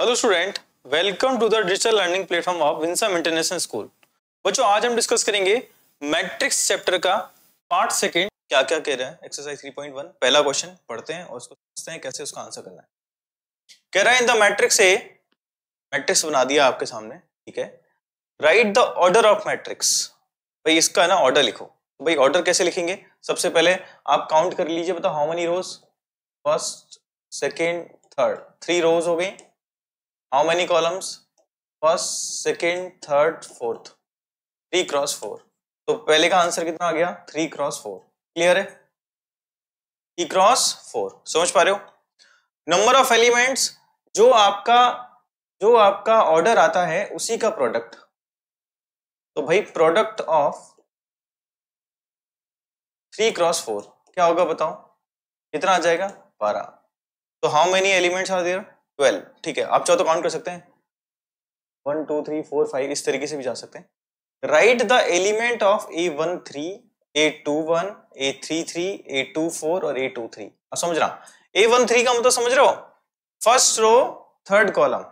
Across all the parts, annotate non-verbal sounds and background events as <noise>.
Hello student welcome to the digital learning platform of Winsome international school बच्चों आज हम discuss करेंगे matrix chapter का पार्ट सेकंड क्या क्या कह रहा है एक्सरसाइज 3.1 पहला क्वेश्चन पढ़ते हैं और उसको समझते हैं कैसे उसका आंसर करना है कह रहा है in the matrix a matrix बना दिया आपके सामने ठीक है right the order of matrix भाई इसका ना ऑर्डर लिखो तो भाई ऑर्डर कैसे लिखेंगे सबसे पहले आप काउंट कर लीजिए बताओ how many rows first second third three rows हो गई how many columns first second third fourth three cross four तो पहले का आंसर कितना आ गया थ्री क्रॉस फोर क्लियर है थ्री क्रॉस फोर समझ पा रहे हो नंबर ऑफ एलिमेंट्स जो आपका जो आपका ऑर्डर आता है उसी का प्रोडक्ट तो भाई product of three cross four क्या होगा बताओ कितना आ जाएगा बारह तो how many elements are there twelve ठीक है आप चाहो तो काउंट कर सकते हैं one two three four five इस तरीके से भी जा सकते हैं right the element of A one three A two one A three three A two four और ए टू थ्री समझ रहा ए वन थ्री का मतलब समझ रहे हो first row third column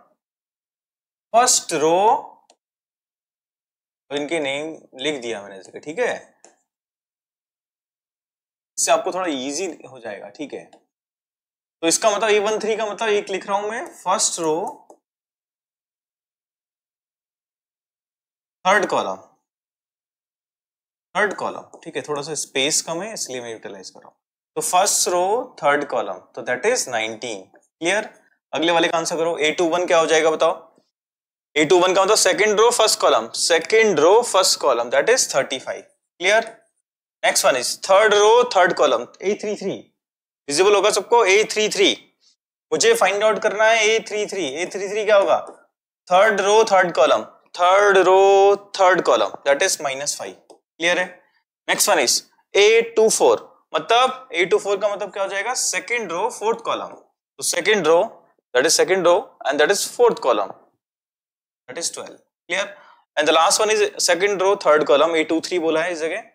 first row और इनके नेम लिख दिया मैंने ठीक है इससे आपको थोड़ा इजी हो जाएगा ठीक है तो इसका मतलब ए वन थ्री का मतलब एक लिख रहा हूं मैं first row third column third column ठीक है थोड़ा सा स्पेस कम है इसलिए मैं यूटिलाइज कर रहा हूं तो फर्स्ट रो थर्ड कॉलम तो दैट इज नाइनटीन क्लियर अगले वाले का आंसर करो ए टू वन क्या हो जाएगा बताओ ए टू वन का मतलब second row first column second row first column that is thirty five clear next one is third row third column A three three visible होगा सबको ए थ्री थ्री मुझे find out करना है A three three A three three क्या होगा third row third column third row third column that is minus five clear है next one is A two four मतलब A two four का मतलब क्या हो जाएगा सेकेंड रो फोर्थ कॉलम तो second row that is second row and that is fourth column that is twelve clear and the last one is second row third column A two three बोला है इस जगह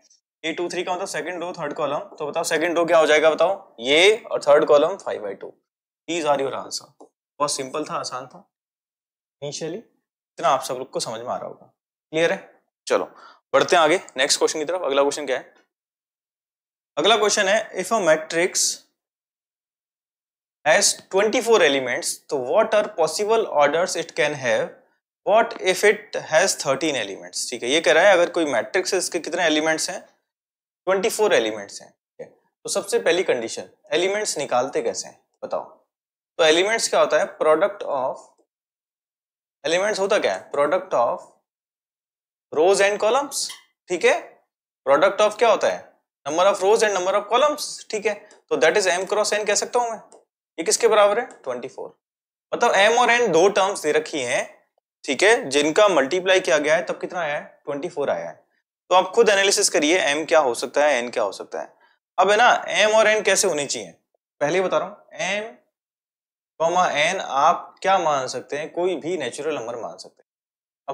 ये to three का मतलब second row third column तो बताओ second row क्या हो जाएगा बताओ ये और third column five by two is are your answer बहुत सिंपल था आसान था इनिशियली इतना आप सब लोग को समझ में आ रहा होगा क्लियर है चलो बढ़ते हैं आगे नेक्स्ट क्वेश्चन की तरफ अगला क्वेश्चन क्या है अगला क्वेश्चन है if a matrix has four elements तो what are possible orders it can have what if it has thirteen elements ठीक है ये कह रहा है अगर कोई मैट्रिक्स है इसके कितने एलिमेंट्स हैं ट्वेंटी फोर एलिमेंट्स हैं ठीक है तो सबसे पहली कंडीशन एलिमेंट्स निकालते कैसे हैं बताओ तो एलिमेंट्स क्या होता है प्रोडक्ट ऑफ एलिमेंट्स होता क्या है product of rows and columns ठीक है प्रोडक्ट ऑफ क्या होता है number of rows and number of columns ठीक है तो that is M cross N कह सकता हूं मैं ये किसके बराबर है ट्वेंटी फोर मतलब एम और एन दो टर्म्स दे रखी हैं ठीक है जिनका मल्टीप्लाई किया गया है तब कितना आया है ट्वेंटी फोर आया है तो आप खुद एनालिसिस करिए एम क्या हो सकता है एन क्या हो सकता है अब है ना एम और एन कैसे होनी चाहिए पहले बता रहा हूं एम कॉमा एन आप क्या मान सकते हैं कोई भी नेचुरल नंबर मान सकते हैं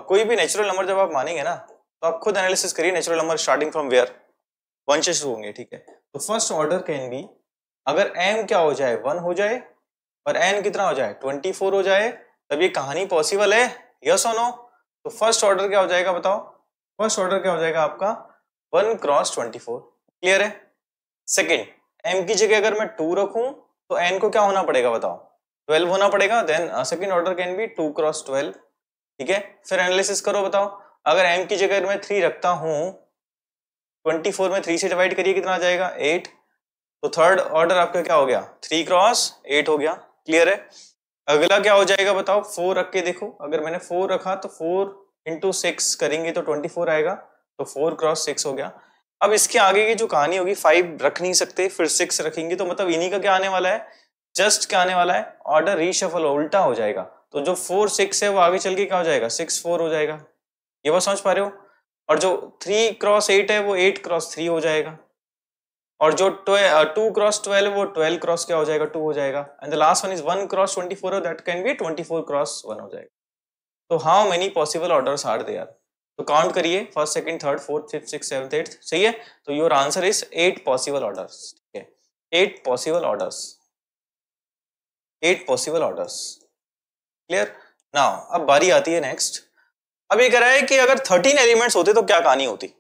अब कोई भी नेचुरल नंबर जब आप मानेंगे ना तो आप खुद एनालिसिस करिए natural number starting from where one से शुरू होंगे ठीक है तो फर्स्ट ऑर्डर कैन बी अगर एम क्या हो जाए वन हो जाए और एन कितना हो जाए ट्वेंटी फोर हो जाए तब ये कहानी पॉसिबल है यस और नो तो फर्स्ट ऑर्डर क्या हो जाएगा बताओ फर्स्ट ऑर्डर क्या हो जाएगा आपका one cross twenty four clear है सेकेंड एम की जगह अगर मैं टू रखूं तो एन को क्या होना पड़ेगा बताओ ट्वेल्व होना पड़ेगा then second order can be two cross twelve ठीक है फिर एनालिसिस करो बताओ अगर एम की जगह मैं थ्री रखता हूँ ट्वेंटी फोर में थ्री से डिवाइड करिए कितना आ जाएगा एट तो थर्ड ऑर्डर आपका क्या हो गया थ्री क्रॉस एट हो गया क्लियर है अगला क्या हो जाएगा बताओ फोर रख के देखो अगर मैंने फोर रखा तो फोर इंटू सिक्स करेंगे तो ट्वेंटी फोर आएगा तो फोर क्रॉस सिक्स हो गया अब इसके आगे की जो कहानी होगी फाइव रख नहीं सकते फिर सिक्स रखेंगे तो मतलब इन्हीं का क्या आने वाला है जस्ट क्या आने वाला है ऑर्डर रीशफल उल्टा हो जाएगा तो जो फोर सिक्स है वो आगे चल के क्या हो जाएगा सिक्स फोर हो जाएगा ये बात समझ पा रहे हो और जो थ्री क्रॉस एट है वो एट क्रॉस थ्री हो जाएगा और जो टू क्रॉस ट्वेल्व वो ट्वेल्व क्रॉस क्या हो जाएगा टू हो जाएगा and the last one is one cross twenty four that can be twenty four cross one हो जाएगा तो how many possible orders are they तो काउंट करिए first second third fourth fifth six seventh eighth सही है तो your answer is eight possible orders ठीक है eight possible orders eight possible orders clear now अब बारी आती है नेक्स्ट अब ये कह रहा है कि अगर थर्टीन एलिमेंट्स होते तो क्या कहानी होती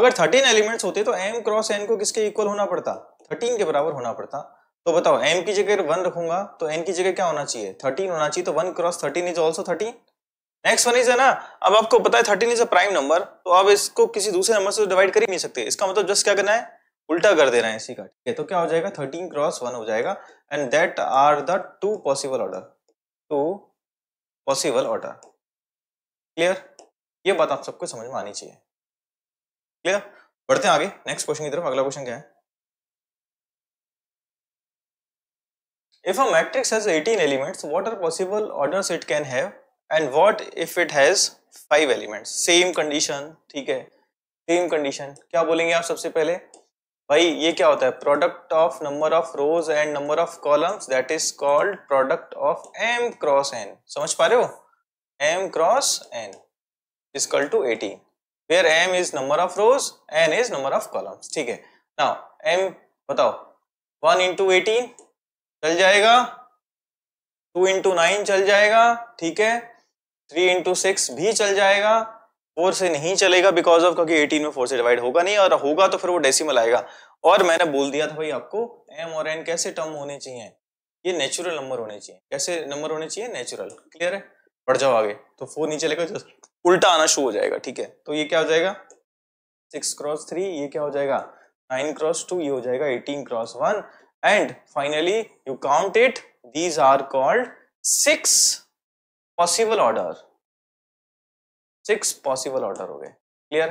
अगर थर्टीन एलिमेंट्स होते तो एम क्रॉस एन को किसके इक्वल होना पड़ता थर्टीन के बराबर होना पड़ता तो बताओ एम की जगह वन रखूंगा तो एन की जगह क्या होना चाहिए थर्टीन होना चाहिए तो one cross thirteen is also thirteen next one is है ना अब आपको पता है thirteen is a prime number तो आप इसको किसी दूसरे नंबर से डिवाइड कर ही नहीं सकते इसका मतलब जस्ट क्या करना है उल्टा कर देना है इसी का ठीक है तो क्या हो जाएगा थर्टीन क्रॉस वन हो जाएगा and that are the two possible order two possible order clear ये बात आप सबको समझ में आनी चाहिए क्लियर बढ़ते हैं आगे नेक्स्ट क्वेश्चन की तरफ अगला क्वेश्चन क्या है If a matrix has 18 elements, what are possible orders it can have and what if it has 5 elements? Same condition, ठीक है सेम कंडीशन क्या बोलेंगे आप सबसे पहले भाई ये क्या होता है product of number of rows and number of columns that is called product of M cross N समझ पा रहे हो एम क्रॉस एन इज कल to eighteen where M is number of rows N is number of columns ठीक है now M बताओ one into eighteen चल जाएगा टू इंटू नाइन चल जाएगा ठीक है थ्री इंटू सिक्स भी चल जाएगा फोर से नहीं चलेगा बिकॉज ऑफ क्योंकि एटीन में फोर से डिवाइड होगा नहीं और होगा तो फिर वो डेसिमल आएगा और मैंने बोल दिया था भाई आपको एम और एन कैसे टर्म होने चाहिए ये नेचुरल नंबर होने चाहिए कैसे नंबर होने चाहिए नेचुरल क्लियर है बढ़ जाओ आगे तो फोर नहीं चलेगा उल्टा आना शुरू हो जाएगा ठीक है तो ये क्या हो जाएगा सिक्स क्रॉस थ्री ये क्या हो जाएगा नाइन क्रॉस टू ये हो जाएगा eighteen cross one and finally you count it these are called six possible order six possible order ho gaye clear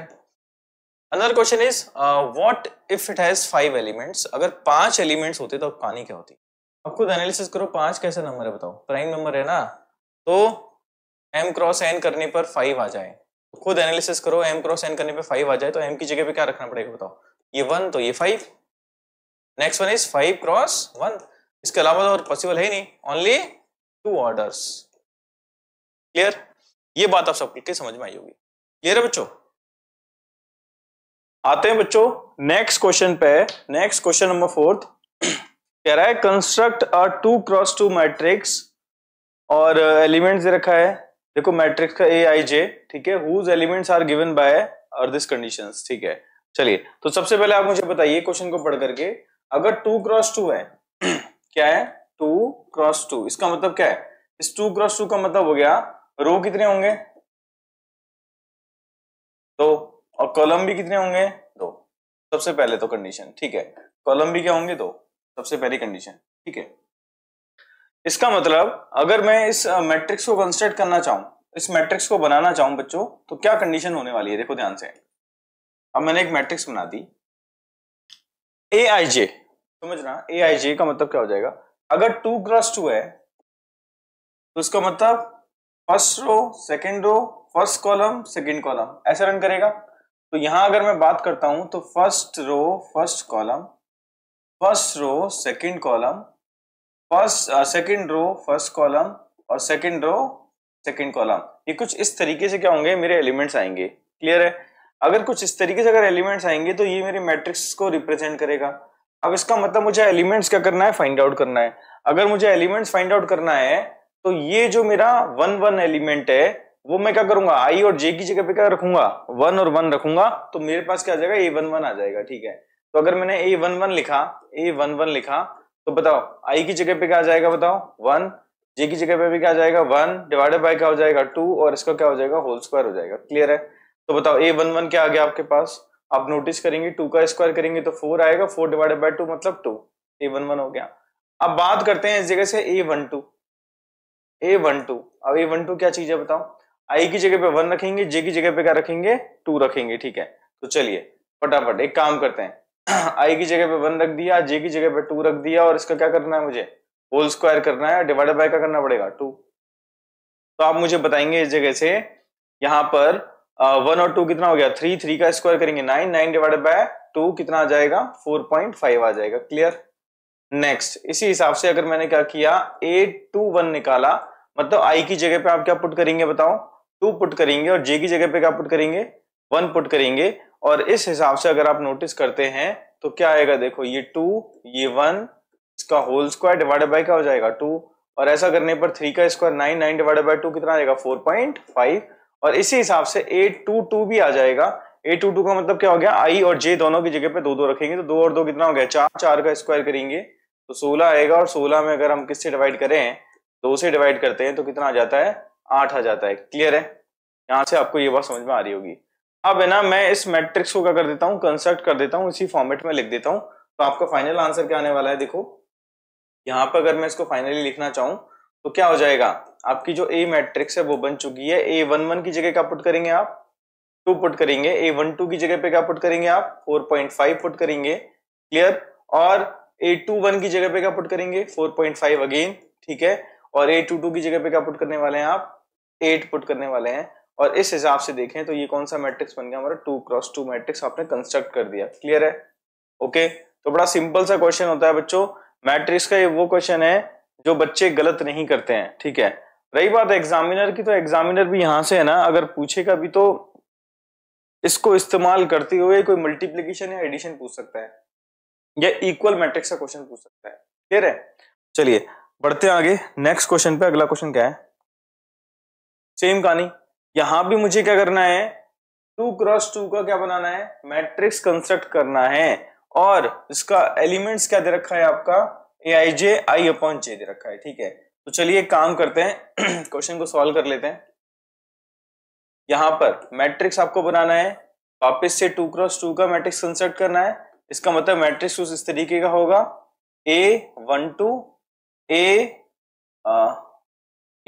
another question is uh, what if it has five elements agar panch elements hote to कहानी kya hoti ab khud analysis karo panch kaise number hai batao prime number hai na to m cross n karne par five aa jaye खुद analysis करो m cross n करने पे five आ जाए तो m की जगह पे क्या रखना पड़ेगा बताओ ये वन तो ये five next one is five cross one इसके अलावा तो और पॉसिबल है नहीं ओनली टू ऑर्डर्स क्लियर ये बात आप सबके समझ में आई होगी क्लियर है बच्चों आते हैं बच्चों नेक्स्ट क्वेश्चन पे नेक्स्ट क्वेश्चन नंबर फोर्थ कह रहा है construct a two cross two matrix और एलिमेंट्स uh, दे रखा है देखो मैट्रिक्स का ए आई जे ठीक है whose elements are given by और दिस कंडीशंस ठीक है चलिए तो सबसे पहले आप मुझे बताइए क्वेश्चन को पढ़ करके अगर टू क्रॉस टू है <clears throat> क्या है टू क्रॉस टू इसका मतलब क्या है इस टू क्रॉस टू का मतलब हो गया रो कितने होंगे दो और कॉलम भी कितने होंगे दो सबसे पहले तो कंडीशन ठीक है कॉलम भी क्या होंगे दो सबसे पहली कंडीशन ठीक है इसका मतलब अगर मैं इस मैट्रिक्स को कंस्ट्रक्ट करना चाहूं इस मैट्रिक्स को बनाना चाहूं बच्चों तो क्या कंडीशन होने वाली है देखो ध्यान से अब मैंने एक मैट्रिक्स बना दी ए आई जे समझना ए आई जे का मतलब क्या हो जाएगा अगर टू क्रॉस टू है तो उसका मतलब first row second row first column second column ऐसा रन करेगा तो यहां अगर मैं बात करता हूं तो first row first column first row second column first second row first column और सेकेंड रो सेकेंड कॉलम ये कुछ इस तरीके से क्या होंगे मेरे एलिमेंट्स आएंगे क्लियर है अगर कुछ इस तरीके से अगर एलिमेंट्स आएंगे तो ये मेरे मैट्रिक्स को रिप्रेजेंट करेगा अब इसका मतलब मुझे एलिमेंट्स क्या करना है फाइंड आउट करना है अगर मुझे एलिमेंट्स फाइंड आउट करना है तो ये जो मेरा वन वन एलिमेंट है वो मैं क्या करूंगा आई और जे की जगह पे क्या रखूंगा वन और वन रखूंगा तो मेरे पास क्या आ जाएगा ए वन वन आ जाएगा ठीक है तो अगर मैंने ए वन वन लिखा ए वन वन लिखा तो बताओ आई की जगह पे क्या आ जाएगा बताओ वन जे की जगह पे भी क्या आ जाएगा वन डिवाइडेड बाय क्या हो जाएगा टू और इसका क्या हो जाएगा होल स्क्वायर हो जाएगा क्लियर है तो बताओ ए वन वन क्या आ गया आपके पास आप नोटिस करेंगे टू का स्क्वायर करेंगे तो फोर आएगा फोर डिवाइडेड बाय टू मतलब टू ए वन वन हो गया अब बात करते हैं इस जगह से A one two A one two अब ए वन टू क्या चीज है बताओ आई की जगह पे वन रखेंगे जे की जगह पे क्या रखेंगे टू रखेंगे ठीक है तो चलिए फटाफट एक काम करते हैं आई <clears throat> की जगह पे वन रख दिया जे की जगह पे टू रख दिया और इसका क्या करना है मुझे होल स्क्वायर करना है डिवाइडेड बाय का करना पड़ेगा टू तो आप मुझे बताएंगे इस जगह से यहां पर वन और टू कितना हो गया थ्री थ्री का स्क्वायर करेंगे nine nine divided by two कितना आ जाएगा फोर पॉइंट फाइव आ जाएगा क्लियर नेक्स्ट इसी हिसाब से अगर मैंने क्या किया एट टू वन निकाला मतलब आई की जगह पे आप क्या पुट करेंगे बताओ टू पुट करेंगे और जे की जगह पे क्या पुट करेंगे वन पुट करेंगे और इस हिसाब से अगर आप नोटिस करते हैं तो क्या आएगा देखो ये टू ये वन इसका होल स्क्वायर डिवाइडेड बाय क्या हो जाएगा टू और ऐसा करने पर थ्री का square nine nine divided by two कितना आएगा फोर पॉइंट फाइव और इसी हिसाब से ए टू टू भी आ जाएगा ए टू टू का मतलब क्या हो गया आई और जे दोनों की जगह पे दो दो रखेंगे तो दो और दो कितना हो गया चार चार का स्क्वायर करेंगे तो सोलह आएगा और सोलह में अगर हम किससे डिवाइड करें दो से डिवाइड करते हैं तो कितना आ जाता है आठ आ जाता है क्लियर है यहाँ से आपको ये बात समझ में आ रही होगी अब है ना मैं इस मैट्रिक्स को क्या कर देता हूँ कंसर्ट कर देता हूँ इसी फॉर्मेट में लिख देता हूँ तो आपका फाइनल आंसर क्या आने वाला है देखो यहाँ पर अगर मैं इसको फाइनली लिखना चाहूँ तो क्या हो जाएगा आपकी जो ए मैट्रिक्स है वो बन चुकी है ए वन वन की जगह क्या पुट करेंगे आप टू पुट करेंगे ए वन टू की जगह पे क्या पुट करेंगे आप फोर पॉइंट फाइव पुट करेंगे क्लियर और ए टू वन की जगह पे क्या पुट करेंगे फोर पॉइंट फाइव अगेन ठीक है और ए टू टू की जगह पे क्या पुट करने वाले हैं आप एट पुट करने वाले हैं और इस हिसाब से देखें तो ये कौन सा मैट्रिक्स बन गया हमारा टू क्रॉस टू मैट्रिक्स आपने कंस्ट्रक्ट कर दिया क्लियर है ओके तो बड़ा सिंपल सा क्वेश्चन होता है बच्चों मैट्रिक्स का ये वो क्वेश्चन है जो बच्चे गलत नहीं करते हैं ठीक है रही बात एग्जामिनर की तो एग्जामिनर भी यहां से है ना अगर पूछेगा भी तो इसको इस्तेमाल करते हुए कोई मल्टीप्लीकेशन या एडिशन पूछ सकता है या इक्वल मैट्रिक्स का क्वेश्चन पूछ सकता है क्लियर है चलिए बढ़ते हैं आगे नेक्स्ट क्वेश्चन पे अगला क्वेश्चन क्या है सेम कहानी यहां भी मुझे क्या करना है टू क्रॉस टू का क्या बनाना है मैट्रिक्स कंस्ट्रक्ट करना है और इसका एलिमेंट्स क्या दे रखा है आपका ए आई जे आई अपॉन जे दे रखा है ठीक है तो चलिए एक काम करते हैं क्वेश्चन <clears throat> को सॉल्व कर लेते हैं यहां पर मैट्रिक्स आपको बनाना है वापस से टू क्रॉस टू का मैट्रिक्स कंसर्ट करना है इसका मतलब मैट्रिक्स उस इस तरीके का होगा A one two A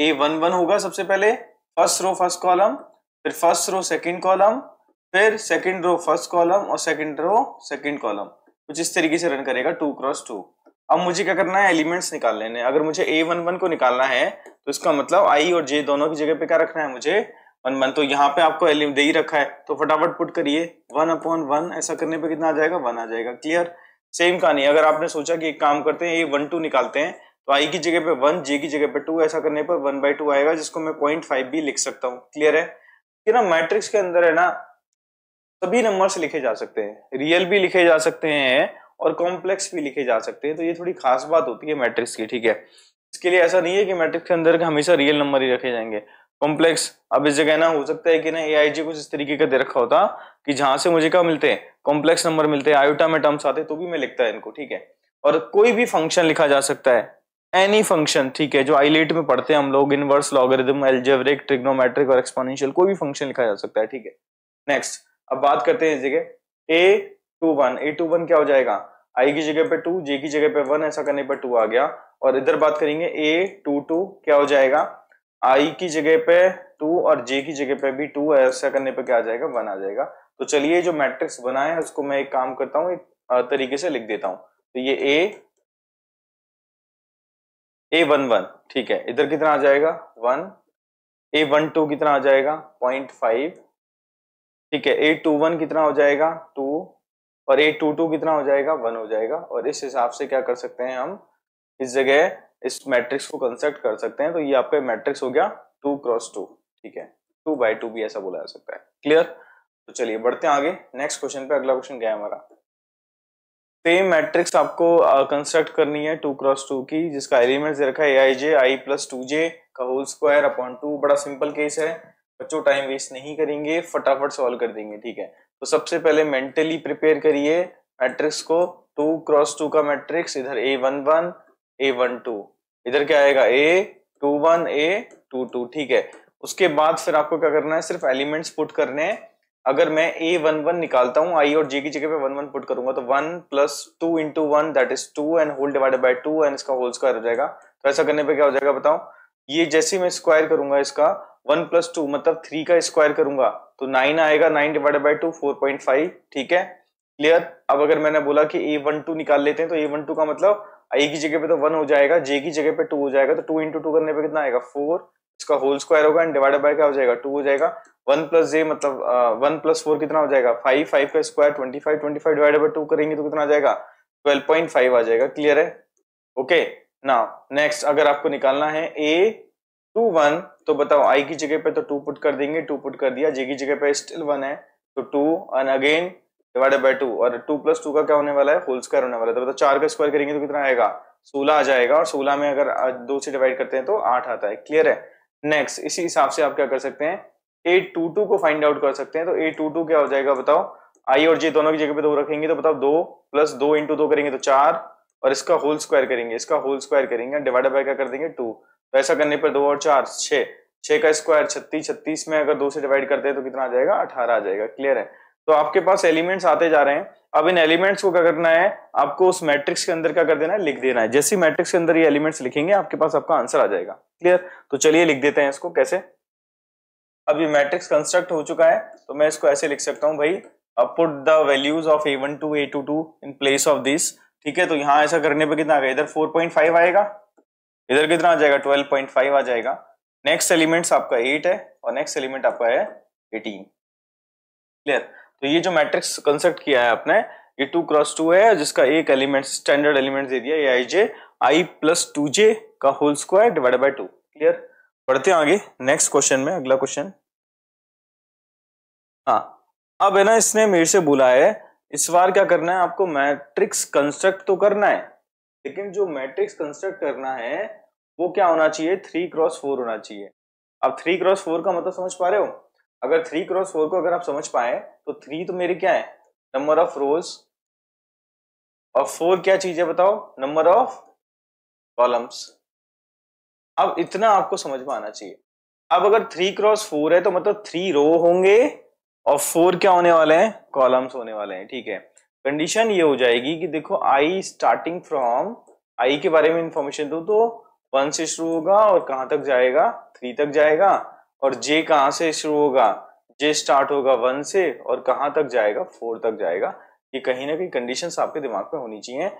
A one one होगा सबसे पहले फर्स्ट रो फर्स्ट कॉलम फिर फर्स्ट रो सेकंड कॉलम फिर सेकंड रो फर्स्ट कॉलम और सेकंड रो सेकंड कॉलम कुछ इस तरीके से रन करेगा टू क्रॉस टू अब मुझे क्या करना है एलिमेंट्स निकाल लेने अगर मुझे ए वन वन को निकालना है तो इसका मतलब आई और जे दोनों की जगह पे क्या रखना है मुझे वन वन तो यहाँ पे आपको एलिमेंट दे ही रखा है तो फटाफट पुट करिए वन अपॉन वन ऐसा करने पे कितना आ जाएगा वन आ जाएगा क्लियर सेम कहानी अगर आपने सोचा कि एक काम करते हैं ए वन टू निकालते हैं तो आई की जगह पे वन जे की जगह पे टू ऐसा करने पर वन बाई टू आएगा जिसको मैं पॉइंट फाइव भी लिख सकता हूँ क्लियर है कि ना मैट्रिक्स के अंदर है ना सभी नंबर्स लिखे जा सकते हैं रियल भी लिखे जा सकते हैं और कॉम्प्लेक्स भी लिखे जा सकते हैं तो ये थोड़ी खास बात होती है मैट्रिक्स की ठीक है इसके लिए ऐसा नहीं है कि मैट्रिक्स के अंदर हमेशा रियल नंबर ही रखे जाएंगे कॉम्प्लेक्स अब इस जगह ना हो सकता है कि ना ए कुछ इस तरीके का दे रखा होता कि जहां से मुझे क्या मिलते हैं कॉम्प्लेक्स नंबर मिलते हैं आयोटा में टर्म्स आते तो भी मैं लिखता है इनको ठीक है और कोई भी फंक्शन लिखा जा सकता है एनी फंक्शन ठीक है जो आईलेट में पढ़ते हैं हम लोग इनवर्स लॉगरिदम एलजेवरिक ट्रिग्नोमेट्रिक और एक्सपोनेंशियल कोई भी फंक्शन लिखा जा सकता है ठीक है नेक्स्ट अब बात करते हैं इस जगह A two one A two one क्या हो जाएगा आई की जगह पे टू जे की जगह पे वन ऐसा करने पर टू आ गया और इधर बात करेंगे ए टू टू क्या हो जाएगा आई की जगह पे टू और जे की जगह पे भी टू ऐसा करने पर क्या आ जाएगा वन आ जाएगा तो चलिए जो मैट्रिक्स बनाए है उसको मैं एक काम करता हूँ एक तरीके से लिख देता हूँ तो ये ए ए वन वन ठीक है इधर कितना आ जाएगा वन ए वन टू कितना आ जाएगा पॉइंट फाइव ठीक है ए टू वन कितना हो जाएगा टू और एट टू टू कितना हो जाएगा वन हो जाएगा और इस हिसाब से क्या कर सकते हैं हम इस जगह इस मैट्रिक्स को कंस्ट्रक्ट कर सकते हैं तो ये आपका मैट्रिक्स हो गया टू क्रॉस टू ठीक है टू बाई टू भी ऐसा बोला जा सकता है क्लियर तो चलिए बढ़ते हैं आगे नेक्स्ट क्वेश्चन पे अगला क्वेश्चन क्या है हमारा सेम मैट्रिक्स आपको कंस्ट्रक्ट करनी है टू क्रॉस टू की जिसका एलिमेंट दे रखा है ए i J I plus two J का होल स्क्वायर अपॉन टू बड़ा सिंपल केस है बच्चों टाइम वेस्ट नहीं करेंगे फटाफट सॉल्व कर देंगे ठीक है तो सबसे पहले मेंटली प्रिपेयर करिए मैट्रिक्स को टू क्रॉस टू का मैट्रिक्स इधर A one one A one two इधर क्या आएगा A two one A two two ठीक है उसके बाद फिर आपको क्या करना है सिर्फ एलिमेंट्स पुट करने हैं अगर मैं ए वन वन निकालता हूं आई और जे की जगह पे वन वन पुट करूंगा तो one plus two into one that is two and whole divided by two and इसका होल स्क्वायर हो जाएगा तो ऐसा करने पर क्या हो जाएगा बताऊ ये जैसे मैं स्क्वायर करूंगा इसका वन प्लस टू मतलब थ्री का स्क्वायर करूंगा तो नाइन आएगा nine divided by two four point five ठीक है क्लियर अब अगर मैंने बोला कि ए वन टू निकाल लेते हैं तो ए वन टू का मतलब आई की जगह पे तो वन हो जाएगा जे की जगह पे टू हो जाएगा तो टू इंटू टू करने पे कितना आएगा फोर इसका होल स्क्वायर होगा एंड डिवाइडेड बाय क्या हो जाएगा टू हो जाएगा वन प्लस जे मतलब वन प्लस फोर कितना हो जाएगा फाइव फाइव का square twenty five twenty five divided by two करेंगे तो कितना आ जाएगा ट्वेल्व पॉइंट फाइव आ जाएगा क्लियर है ओके ना नेक्स्ट अगर आपको निकालना है ए टू वन तो बताओ आई की जगह पे तो टू पुट कर देंगे टू पुट कर दिया जे की जगह पे स्टिल वन है तो two and again divided by two और टू प्लस टू का क्या होने वाला है होल स्क्वायर होने वाला है तो बताओ चार का स्क्वायर करेंगे तो कितना आएगा सोलह आ जाएगा और सोलह में अगर दो से डिवाइड करते हैं तो आठ आता है क्लियर है नेक्स्ट इसी हिसाब से आप क्या कर सकते हैं ए टू टू को फाइंड आउट कर सकते हैं तो ए टू टू क्या हो जाएगा बताओ आई और जे दोनों की जगह पे दो रखेंगे तो बताओ दो प्लस दो इंटू दो करेंगे तो चार और इसका होल स्क्वायर करेंगे इसका होल स्क्वायर करेंगे डिवाइडेड बाय क्या कर देंगे टू तो ऐसा करने पर दो और चार छः छः का स्क्वायर छत्तीस छत्तीस में अगर दो से डिवाइड करते हैं तो कितना आ जाएगा अठारह आ जाएगा क्लियर है तो आपके पास एलिमेंट्स आते जा रहे हैं अब इन एलिमेंट्स को क्या करना है आपको उस मैट्रिक्स के अंदर क्या कर देना है लिख देना है जैसे मैट्रिक्स के अंदर ये एलिमेंट्स लिखेंगे आपके पास आपका आंसर आ जाएगा क्लियर तो चलिए लिख देते हैं इसको कैसे अब ये मैट्रिक्स कंस्ट्रक्ट हो चुका है तो मैं इसको ऐसे लिख सकता हूँ भाई I put the values of A one two A two two in place of this ठीक है तो यहाँ ऐसा करने पर कितना आ गया इधर फोर पॉइंट फाइव आएगा इधर कितना आ जाएगा 12.5 आ जाएगा नेक्स्ट एलिमेंट्स आपका 8 है और नेक्स्ट एलिमेंट आपका है 18 क्लियर तो ये जो मैट्रिक्स कंसेप्ट किया है आपने ये टू क्रॉस टू है जिसका एक एलिमेंट स्टैंडर्ड एलिमेंट दे दिया ये आई जे आई प्लस टू जे का whole square divide by two clear बढ़ते हैं आगे नेक्स्ट क्वेश्चन में अगला क्वेश्चन हाँ अब है ना इसने मेरे से बोला है इस बार क्या करना है आपको मैट्रिक्स कंस्ट्रक्ट तो करना है लेकिन जो मैट्रिक्स कंस्ट्रक्ट करना है वो क्या होना चाहिए थ्री क्रॉस फोर होना चाहिए अब थ्री क्रॉस फोर का मतलब समझ पा रहे हो अगर थ्री क्रॉस फोर को अगर आप समझ पाए तो थ्री तो मेरे क्या है नंबर ऑफ रोज और फोर क्या चीज है बताओ नंबर ऑफ कॉलम्स अब इतना आपको समझ में आना चाहिए अब अगर थ्री क्रॉस फोर है तो मतलब थ्री रो होंगे और फोर क्या होने वाले हैं कॉलम्स होने वाले हैं ठीक है कंडीशन ये हो जाएगी कि देखो आई स्टार्टिंग फ्रॉम आई के बारे में इंफॉर्मेशन दो तो वन से शुरू होगा और कहाँ तक जाएगा थ्री तक जाएगा और जे कहाँ से शुरू होगा जे स्टार्ट होगा वन से और कहाँ तक जाएगा फोर तक जाएगा ये कहीं ना कहीं कंडीशन आपके दिमाग में होनी चाहिए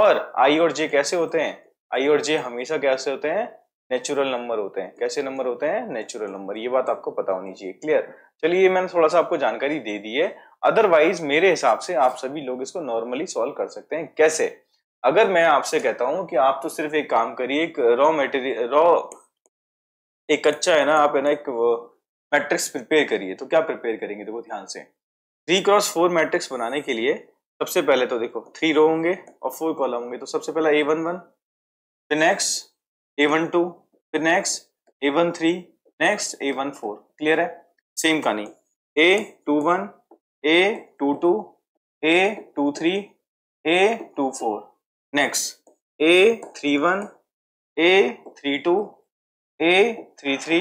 और आई और जे कैसे होते हैं आई और जे हमेशा कैसे होते हैं नेचुरल नंबर होते हैं कैसे नंबर होते हैं नेचुरल नंबर ये बात आपको पता होनी चाहिए क्लियर चलिए मैंने थोड़ा सा आपको जानकारी दे दी है अदरवाइज मेरे हिसाब से आप सभी लोग इसको नॉर्मली सॉल्व कर सकते हैं कैसे अगर मैं आपसे कहता हूं कि आप तो सिर्फ एक काम करिए एक रॉ मटेरियल रॉ एक अच्छा है ना आप है ना एक मैट्रिक्स प्रिपेयर करिए तो क्या प्रिपेयर करेंगे देखो ध्यान से थ्री क्रॉस फोर मैट्रिक्स बनाने के लिए सबसे पहले तो देखो थ्री रो होंगे और फोर कॉलम होंगे तो सबसे पहला ए वन वन फिर नेक्स्ट ए वन टू फिर next A one three next A one four clear है सेम कहानी A two one A two two A two three A two four next A three one A three two A three three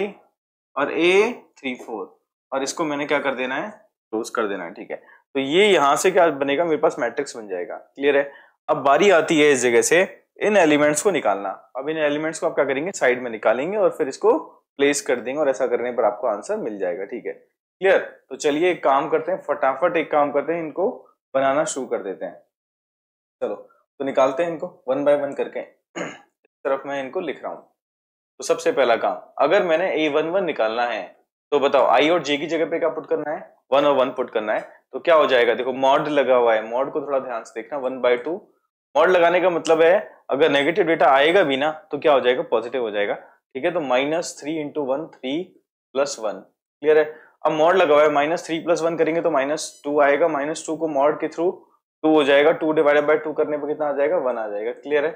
और A three four और इसको मैंने क्या कर देना है क्लोज कर देना है ठीक है तो ये यहां से क्या बनेगा मेरे पास मैट्रिक्स बन जाएगा क्लियर है अब बारी आती है इस जगह से इन एलिमेंट्स को निकालना अब इन एलिमेंट्स को आप क्या करेंगे साइड में निकालेंगे और फिर इसको प्लेस कर देंगे और ऐसा करने पर आपको आंसर मिल जाएगा ठीक है क्लियर तो चलिए एक काम करते हैं फटाफट एक काम करते हैं इनको बनाना शुरू कर देते हैं चलो तो निकालते हैं इनको वन बाय वन करके इस तरफ मैं इनको लिख रहा हूं तो सबसे पहला काम अगर मैंने ए वन वन निकालना है तो बताओ आई और जे की जगह पे क्या पुट करना है वन और वन पुट करना है तो क्या हो जाएगा देखो मॉड लगा हुआ है मॉड को थोड़ा ध्यान से देखना वन बाय टू मॉड लगाने का मतलब है अगर नेगेटिव डेटा आएगा भी ना तो क्या हो जाएगा पॉजिटिव हो जाएगा ठीक है तो minus three into one three plus one clear है अब मॉड लगा हुआ है माइनस थ्री प्लस वन करेंगे तो माइनस टू आएगा माइनस टू को मॉड के थ्रू टू हो जाएगा टू डिवाइडेड बाई टू करने पर कितना आ जाएगा वन आ जाएगा क्लियर है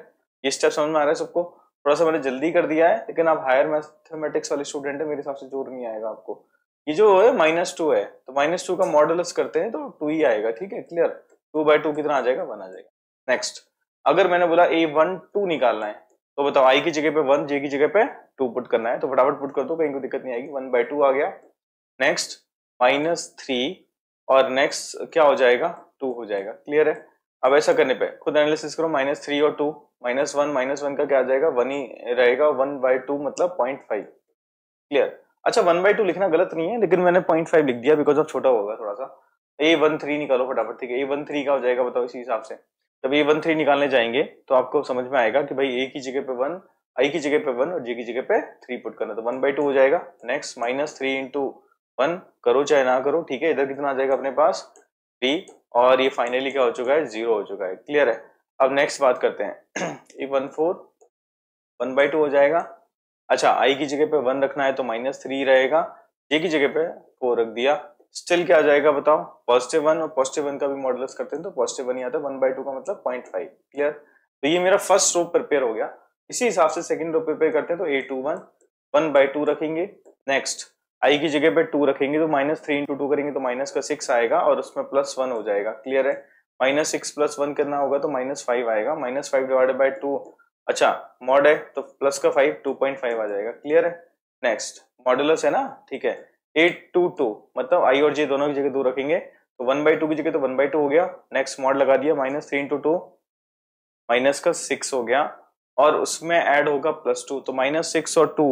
ये स्टेप समझ में आ रहा है सबको थोड़ा सा मैंने जल्दी कर दिया है लेकिन आप हायर मैथमेटिक्स वाले स्टूडेंट है मेरे हिसाब से जोर नहीं आएगा आपको ये जो है माइनस टू है तो माइनस टू का मॉडल करते हैं तो टू ही आएगा ठीक है क्लियर टू बाई टू कितना आ जाएगा वन आ जाएगा नेक्स्ट अगर मैंने बोला ए वन टू निकालना है तो बताओ आई की जगह पे वन जे की जगह पे टू पुट करना है तो फटाफट पुट कर दो कहीं कोई दिक्कत नहीं आएगी वन बाई टू आ गया नेक्स्ट माइनस थ्री और नेक्स्ट क्या हो जाएगा टू हो जाएगा क्लियर है अब ऐसा करने पे खुद एनालिसिस करो माइनस थ्री और two minus one minus one का क्या आ जाएगा वन ही रहेगा वन बाई टू मतलब पॉइंट फाइव क्लियर अच्छा वन बाई टू लिखना गलत नहीं है लेकिन मैंने पॉइंट फाइव लिख दिया बिकॉज ऑफ छोटा होगा थोड़ा सा ए वन थ्री निकालो फटाफट ठीक है ए वन थ्री का हो जाएगा बताओ इसी हिसाब से जब ए वन थ्री निकालने जाएंगे तो आपको समझ में आएगा कि भाई ए की जगह पे वन आई की जगह पे वन और जे की जगह पे थ्री पुट करना तो वन बाई टू हो जाएगा next minus three into one करो चाहे ना करो ठीक है इधर कितना आ जाएगा अपने पास थ्री और ये फाइनली क्या हो चुका है जीरो हो चुका है क्लियर है अब नेक्स्ट बात करते हैं one four one by two हो जाएगा अच्छा आई की जगह पे वन रखना है तो माइनस थ्री रहेगा जे की जगह पे फोर रख दिया स्टिल क्या आ जाएगा बताओ पॉजिटिव वन और पॉजिटिव वन का भी मॉडल करते हैं तो पॉजिटिव वन ही आता है वन बाई टू का मतलब पॉइंट फाइव क्लियर तो ये मेरा फर्स्ट रो प्रिपेयर हो गया इसी हिसाब से सेकेंड रो प्रिपेयर करते हैं तो A two one one by two रखेंगे नेक्स्ट आई की जगह पे टू रखेंगे तो माइनस थ्री इंटू टू करेंगे तो माइनस का सिक्स आएगा और उसमें प्लस वन हो जाएगा क्लियर है माइनस सिक्स प्लस वन करना होगा तो माइनस फाइव आएगा minus five divided by two अच्छा मॉड है तो प्लस का फाइव टू पॉइंट फाइव आ जाएगा क्लियर है नेक्स्ट मॉडुलस है ना ठीक है एट टू टू मतलब आई और जे दोनों की जगह दो रखेंगे तो वन बाई टू की जगह तो वन बाई टू हो गया नेक्स्ट मॉड लगा दिया minus three into two minus का सिक्स हो गया और उसमें एड होगा प्लस टू तो माइनस सिक्स और टू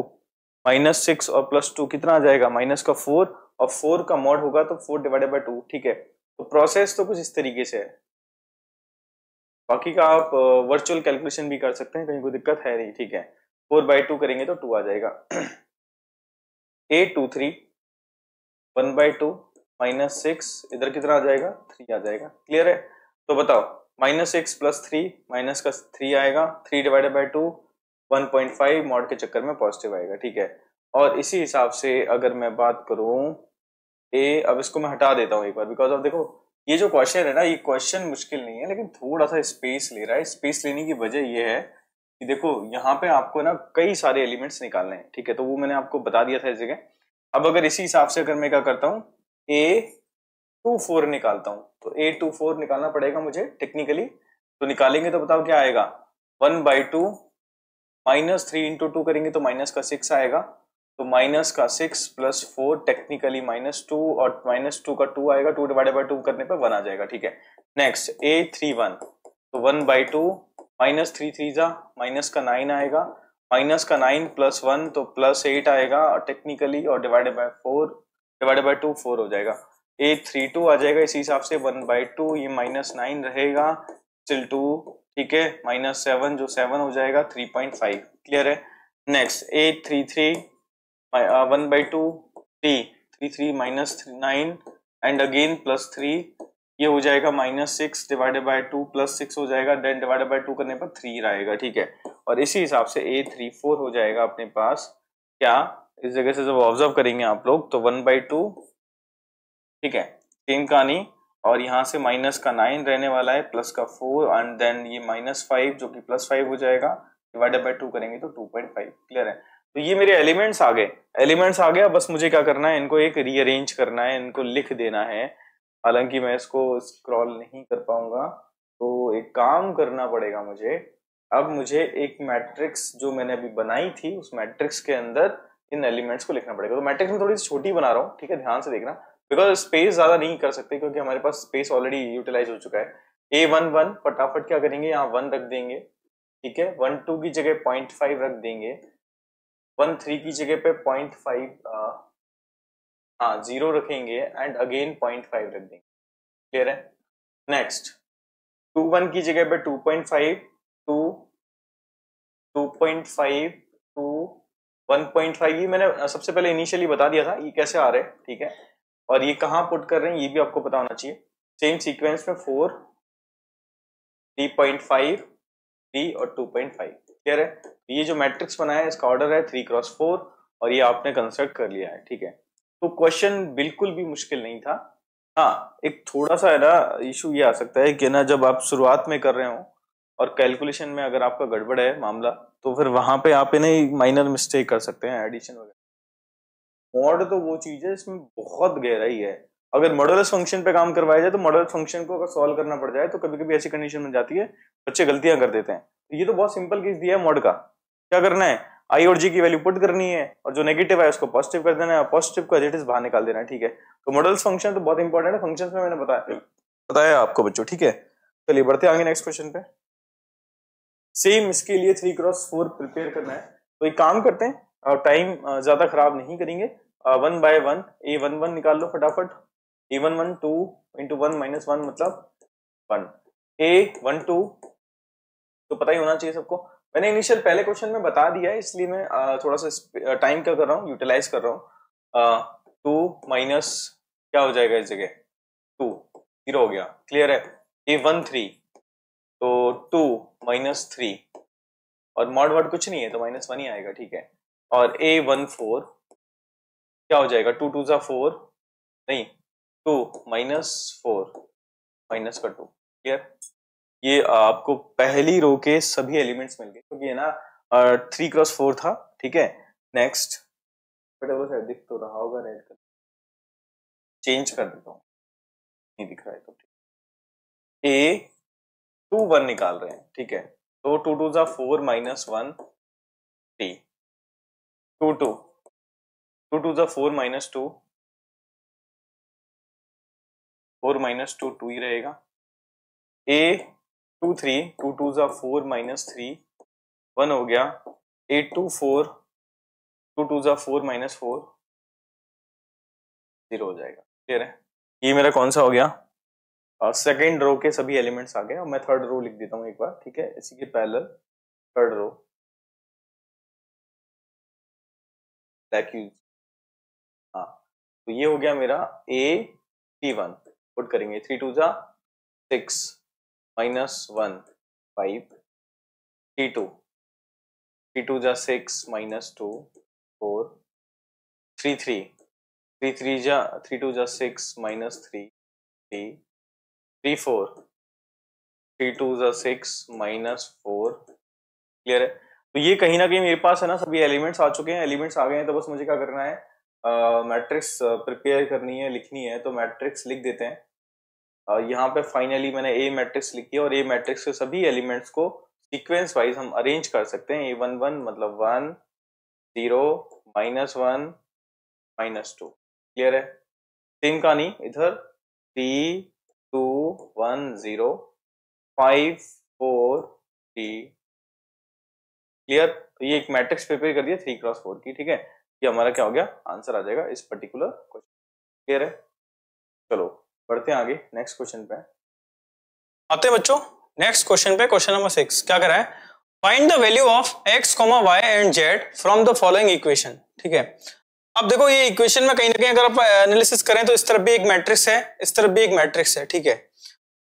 माइनस सिक्स और प्लस टू कितना आ जाएगा माइनस का फोर और फोर का मॉड होगा तो फोर डिवाइडेड बाई टू ठीक है तो प्रोसेस तो कुछ इस तरीके से है बाकी का आप वर्चुअल कैलकुलेशन भी कर सकते हैं कहीं कोई दिक्कत है नहीं ठीक है फोर बाई टू करेंगे तो टू आ जाएगा A <clears throat> two three one by two minus six इधर कितना आ जाएगा थ्री आ जाएगा क्लियर है तो बताओ minus six plus three minus का थ्री आएगा three divided by two 1.5 mod के चक्कर में पॉजिटिव आएगा ठीक है और इसी हिसाब से अगर मैं बात करूं ए अब इसको मैं हटा देता हूं एक बार बिकॉज ऑफ देखो ये जो क्वेश्चन है ना ये क्वेश्चन मुश्किल नहीं है लेकिन थोड़ा सा स्पेस ले रहा है स्पेस लेने की वजह ये है कि देखो यहाँ पे आपको ना कई सारे एलिमेंट्स निकालने हैं ठीक है तो वो मैंने आपको बता दिया था इस जगह अब अगर इसी हिसाब से अगर मैं क्या करता हूँ ए टू फोर निकालता हूँ तो ए टू फोर निकालना पड़ेगा मुझे टेक्निकली तो निकालेंगे तो बताओ क्या आएगा one by two minus three into two करेंगे तो माइनस का सिक्स आएगा तो माइनस का six plus four technically minus two और माइनस टू का टू आएगा टू डिवाइडेड बाई टू करने पर वन आ जाएगा ठीक है नेक्स्ट ए थ्री वन तो one by two minus three three जा माइनस का नाइन आएगा माइनस का नाइन प्लस वन तो प्लस एट आएगा और टेक्निकली और divided by four divided by two four हो जाएगा ए थ्री टू आ जाएगा इसी हिसाब से वन बाई टू ये माइनस नाइन रहेगा चिल टू ठीक है माइनस सेवन जो सेवन हो जाएगा थ्री पॉइंट फाइव क्लियर है next eight three three one by two three three three minus nine and again plus three ये हो जाएगा minus six divided by two plus six हो जाएगा देन डिवाइडेड बाई टू करने पर three आएगा ठीक है और इसी हिसाब से ए थ्री फोर हो जाएगा अपने पास क्या इस जगह से जब ऑब्जर्व करेंगे आप लोग तो वन बाई टू ठीक है सेम कहानी और यहाँ से माइनस का नाइन रहने वाला है प्लस का फोर एंड देन ये माइनस फाइव जो कि प्लस फाइव हो जाएगा डिवाइडेड बाई टू करेंगे तो टू पॉइंट फाइव क्लियर है तो ये मेरे एलिमेंट्स आ गए एलिमेंट्स आ गया बस मुझे क्या करना है इनको एक रीअरेंज करना है इनको लिख देना है हालांकि मैं इसको स्क्रॉल नहीं कर पाऊंगा तो एक काम करना पड़ेगा मुझे अब मुझे एक मैट्रिक्स जो मैंने अभी बनाई थी उस मैट्रिक्स के अंदर इन एलिमेंट्स को लिखना पड़ेगा तो मैट्रिक्स में थोड़ी सी छोटी बना रहा हूँ ठीक है ध्यान से देखना बिकॉज स्पेस ज़्यादा नहीं कर सकते क्योंकि हमारे पास स्पेस ऑलरेडी यूटिलाइज हो चुका है ए वन वन फटाफट क्या करेंगे यहाँ वन रख देंगे ठीक है वन टू की जगह पॉइंट फाइव रख देंगे वन थ्री की जगह पे पॉइंट फाइव हाँ जीरो रखेंगे एंड अगेन पॉइंट फाइव रख देंगे क्लियर है नेक्स्ट टू वन की जगह पे two point five two two point five two one point five ये मैंने सबसे पहले इनिशियली बता दिया था ये कैसे आ रहे हैं ठीक है और ये कहाँ पुट कर रहे हैं ये भी आपको पता होना चाहिए सेम सीक्वेंस में four three point five three और टू पॉइंट फाइव क्लियर है ये जो मैट्रिक्स बनाया है इसका ऑर्डर है थ्री क्रॉस फोर और ये आपने कंस्ट्रक्ट कर लिया है ठीक है तो क्वेश्चन बिल्कुल भी मुश्किल नहीं था हाँ एक थोड़ा सा है ना इशू ये आ सकता है कि ना जब आप शुरुआत में कर रहे हो और कैलकुलेशन में अगर आपका गड़बड़ है मामला तो फिर वहां पे आप इन्हें माइनर मिस्टेक कर सकते हैं एडिशन वगैरह मॉड तो वो चीज है इसमें बहुत गहराई है अगर मॉडल फंक्शन पे काम करवाया जाए तो मॉडल फंक्शन को अगर सॉल्व करना पड़ जाए तो कभी कभी ऐसी कंडीशन बन जाती है बच्चे गलतियां कर देते हैं तो ये तो बहुत सिंपल केस दिया है मॉड का क्या करना है आई और जी की वैल्यू पुट करनी है और जो नेगेटिव है उसको पॉजिटिव कर देना है पॉजिटिव का जेटिस बाहर निकाल देना है ठीक है तो मॉडल्स फंक्शन तो बहुत इंपॉर्टेंट है फंक्शन में मैंने बताया बताया आपको बच्चों ठीक है चलिए बढ़ते आगे नेक्स्ट क्वेश्चन पे सेम इसके लिए थ्री क्रॉस फोर प्रिपेयर करना है तो एक काम करते हैं टाइम ज़्यादा ख़राब नहीं करेंगे one by one A one one निकाल लो फटाफट A one one two into one minus one मतलब वन ए वन टू तो पता ही होना चाहिए सबको मैंने इनिशियल पहले क्वेश्चन में बता दिया है इसलिए मैं थोड़ा सा टाइम क्या कर रहा हूँ यूटिलाइज कर रहा हूँ टू माइनस क्या हो जाएगा इस जगह टू जीरो हो गया क्लियर है ए वन थ्री तो टू माइनस थ्री और मॉड वर्ड कुछ नहीं है तो माइनस वन ही आएगा ठीक है और ए वन फोर क्या हो जाएगा टू टू ज़ा फोर नहीं टू माइनस फोर माइनस का टू क्लियर ये आपको पहली रो के सभी एलिमेंट्स मिल गए क्योंकि है ना थ्री क्रॉस फोर था ठीक है नेक्स्ट दिख तो रहा होगा रेड कलर चेंज कर देता हूँ नहीं दिख रहा है तो ए टू वन निकाल रहे हैं ठीक है तो टू टू ज़ा four minus one three two two two two the four minus two four minus two two ही रहेगा a two three two two जा फोर माइनस थ्री वन हो गया A two four two two जा four minus four zero हो जाएगा clear है ये मेरा कौन सा हो गया सेकेंड रो के सभी एलिमेंट्स आ गए और मैं थर्ड रो लिख देता हूँ एक बार ठीक है इसी के पैरेलल थर्ड रो यू हाँ तो ये हो गया मेरा ए टी वन पुट करेंगे थ्री टू जा six minus one five T two three two जा six minus two four three three three three जा थ्री टू जा six minus three three three four three two जा six minus four clear है तो ये कहीं ना कहीं मेरे पास है ना सभी एलिमेंट्स आ चुके हैं एलिमेंट्स आ गए हैं तो बस मुझे क्या करना है मैट्रिक्स प्रिपेयर करनी है लिखनी है तो मैट्रिक्स लिख देते हैं uh, यहाँ पे फाइनली मैंने ए मैट्रिक्स लिखी है और ए मैट्रिक्स के सभी एलिमेंट्स को सीक्वेंस वाइज हम अरेंज कर सकते हैं ए वन वन मतलब one zero minus one minus two clear है सेम नहीं इधर three two one zero five four three clear तो ये एक मैट्रिक्स प्रिपेयर कर दिया थ्री क्रॉस फोर की ठीक है ये हमारा क्या हो गया आंसर आ जाएगा इस पर्टिकुलर क्वेश्चन क्लियर है चलो बढ़ते हैं आगे नेक्स्ट क्वेश्चन पे आते हैं बच्चों नेक्स्ट क्वेश्चन पे क्वेश्चन नंबर सिक्स क्या करा है find the value of x comma y and z from the following equation ठीक है अब देखो ये इक्वेशन में कहीं ना कहीं अगर आप एनालिसिस करें तो इस तरफ भी एक मैट्रिक्स है इस तरफ भी एक मैट्रिक्स है ठीक है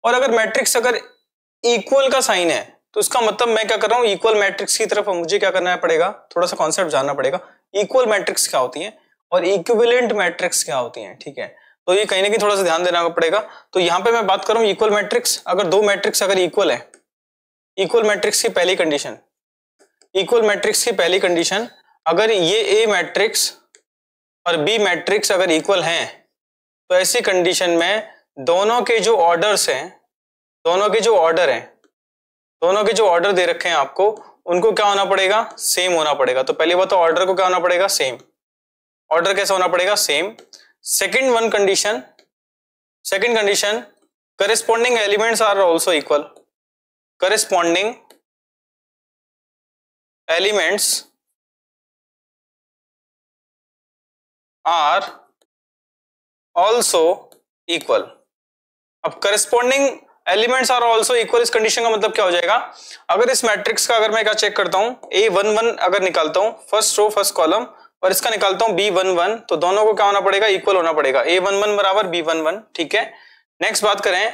और अगर मैट्रिक्स अगर इक्वल का साइन है तो इसका मतलब मैं क्या कर रहा हूँ इक्वल मैट्रिक्स की तरफ मुझे क्या करना पड़ेगा थोड़ा सा कॉन्सेप्ट जानना पड़ेगा इक्वल मैट्रिक्स क्या होती है और इक्विवेलेंट मैट्रिक्स क्या होती है ठीक है तो ये कहीं ना कहीं थोड़ा सा ध्यान देना पड़ेगा तो यहाँ पे मैं बात करूं इक्वल मैट्रिक्स अगर दो मैट्रिक्स अगर इक्वल है इक्वल मैट्रिक्स की पहली कंडीशन इक्वल मैट्रिक्स की पहली कंडीशन अगर ये ए मैट्रिक्स और बी मैट्रिक्स अगर इक्वल हैं तो ऐसी कंडीशन में दोनों के जो ऑर्डर्स हैं दोनों के जो ऑर्डर हैं दोनों के जो ऑर्डर दे रखे हैं आपको उनको क्या होना पड़ेगा सेम होना पड़ेगा तो पहली बात तो ऑर्डर को क्या होना पड़ेगा सेम ऑर्डर कैसे होना पड़ेगा same second one condition second condition corresponding elements are also equal corresponding elements are also equal अब corresponding elements are also equal इस कंडीशन का मतलब क्या हो जाएगा अगर इस मैट्रिक्स का अगर मैं क्या चेक करता हूँ ए वन वन अगर निकालता हूँ फर्स्ट रो फर्स्ट कॉलम और इसका निकालता हूँ बी वन वन तो दोनों को क्या होना पड़ेगा इक्वल होना पड़ेगा ए वन वन बराबर बी वन वन ठीक है नेक्स्ट बात करें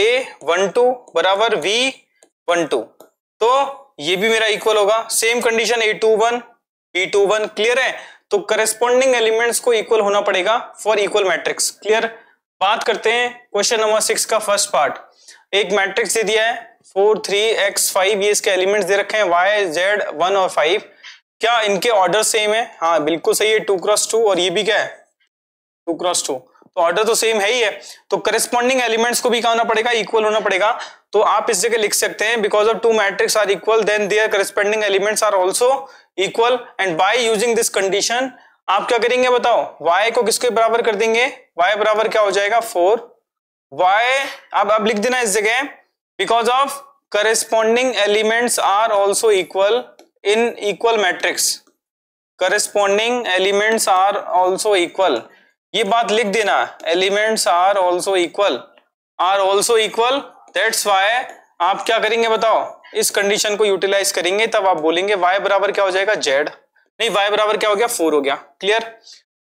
ए वन टू बराबर वी वन टू तो ये भी मेरा इक्वल होगा same condition A two one B two one clear है तो करेस्पॉन्डिंग एलिमेंट्स को इक्वल होना पड़ेगा फॉर इक्वल मैट्रिक्स क्लियर बात करते हैं क्वेश्चन नंबर सिक्स का फर्स्ट पार्ट एक मैट्रिक्स दे दिया है फोर थ्री एक्स फाइव ये इसके एलिमेंट्स दे रखे हैं वाई जेड वन और फाइव क्या इनके ऑर्डर सेम है हाँ बिल्कुल सही है टू क्रॉस टू और ये भी क्या है टू क्रॉस टू तो ऑर्डर तो सेम है ही है तो करिस्पॉन्डिंग एलिमेंट्स को भी क्या होना पड़ेगा इक्वल होना पड़ेगा तो आप इस जगह लिख सकते हैं because of two matrix are equal then their corresponding elements are also equal and by using this condition आप क्या करेंगे बताओ वाई को किसके बराबर कर देंगे वाई बराबर क्या हो जाएगा फोर वाई अब अब लिख देना इस जगह because of corresponding elements are also equal in equal matrix corresponding elements are also equal ये बात लिख देना elements are also equal are also equal that's why आप क्या करेंगे बताओ इस कंडीशन को यूटिलाइज करेंगे तब आप बोलेंगे y बराबर क्या हो जाएगा z नहीं y बराबर क्या हो गया फोर हो गया क्लियर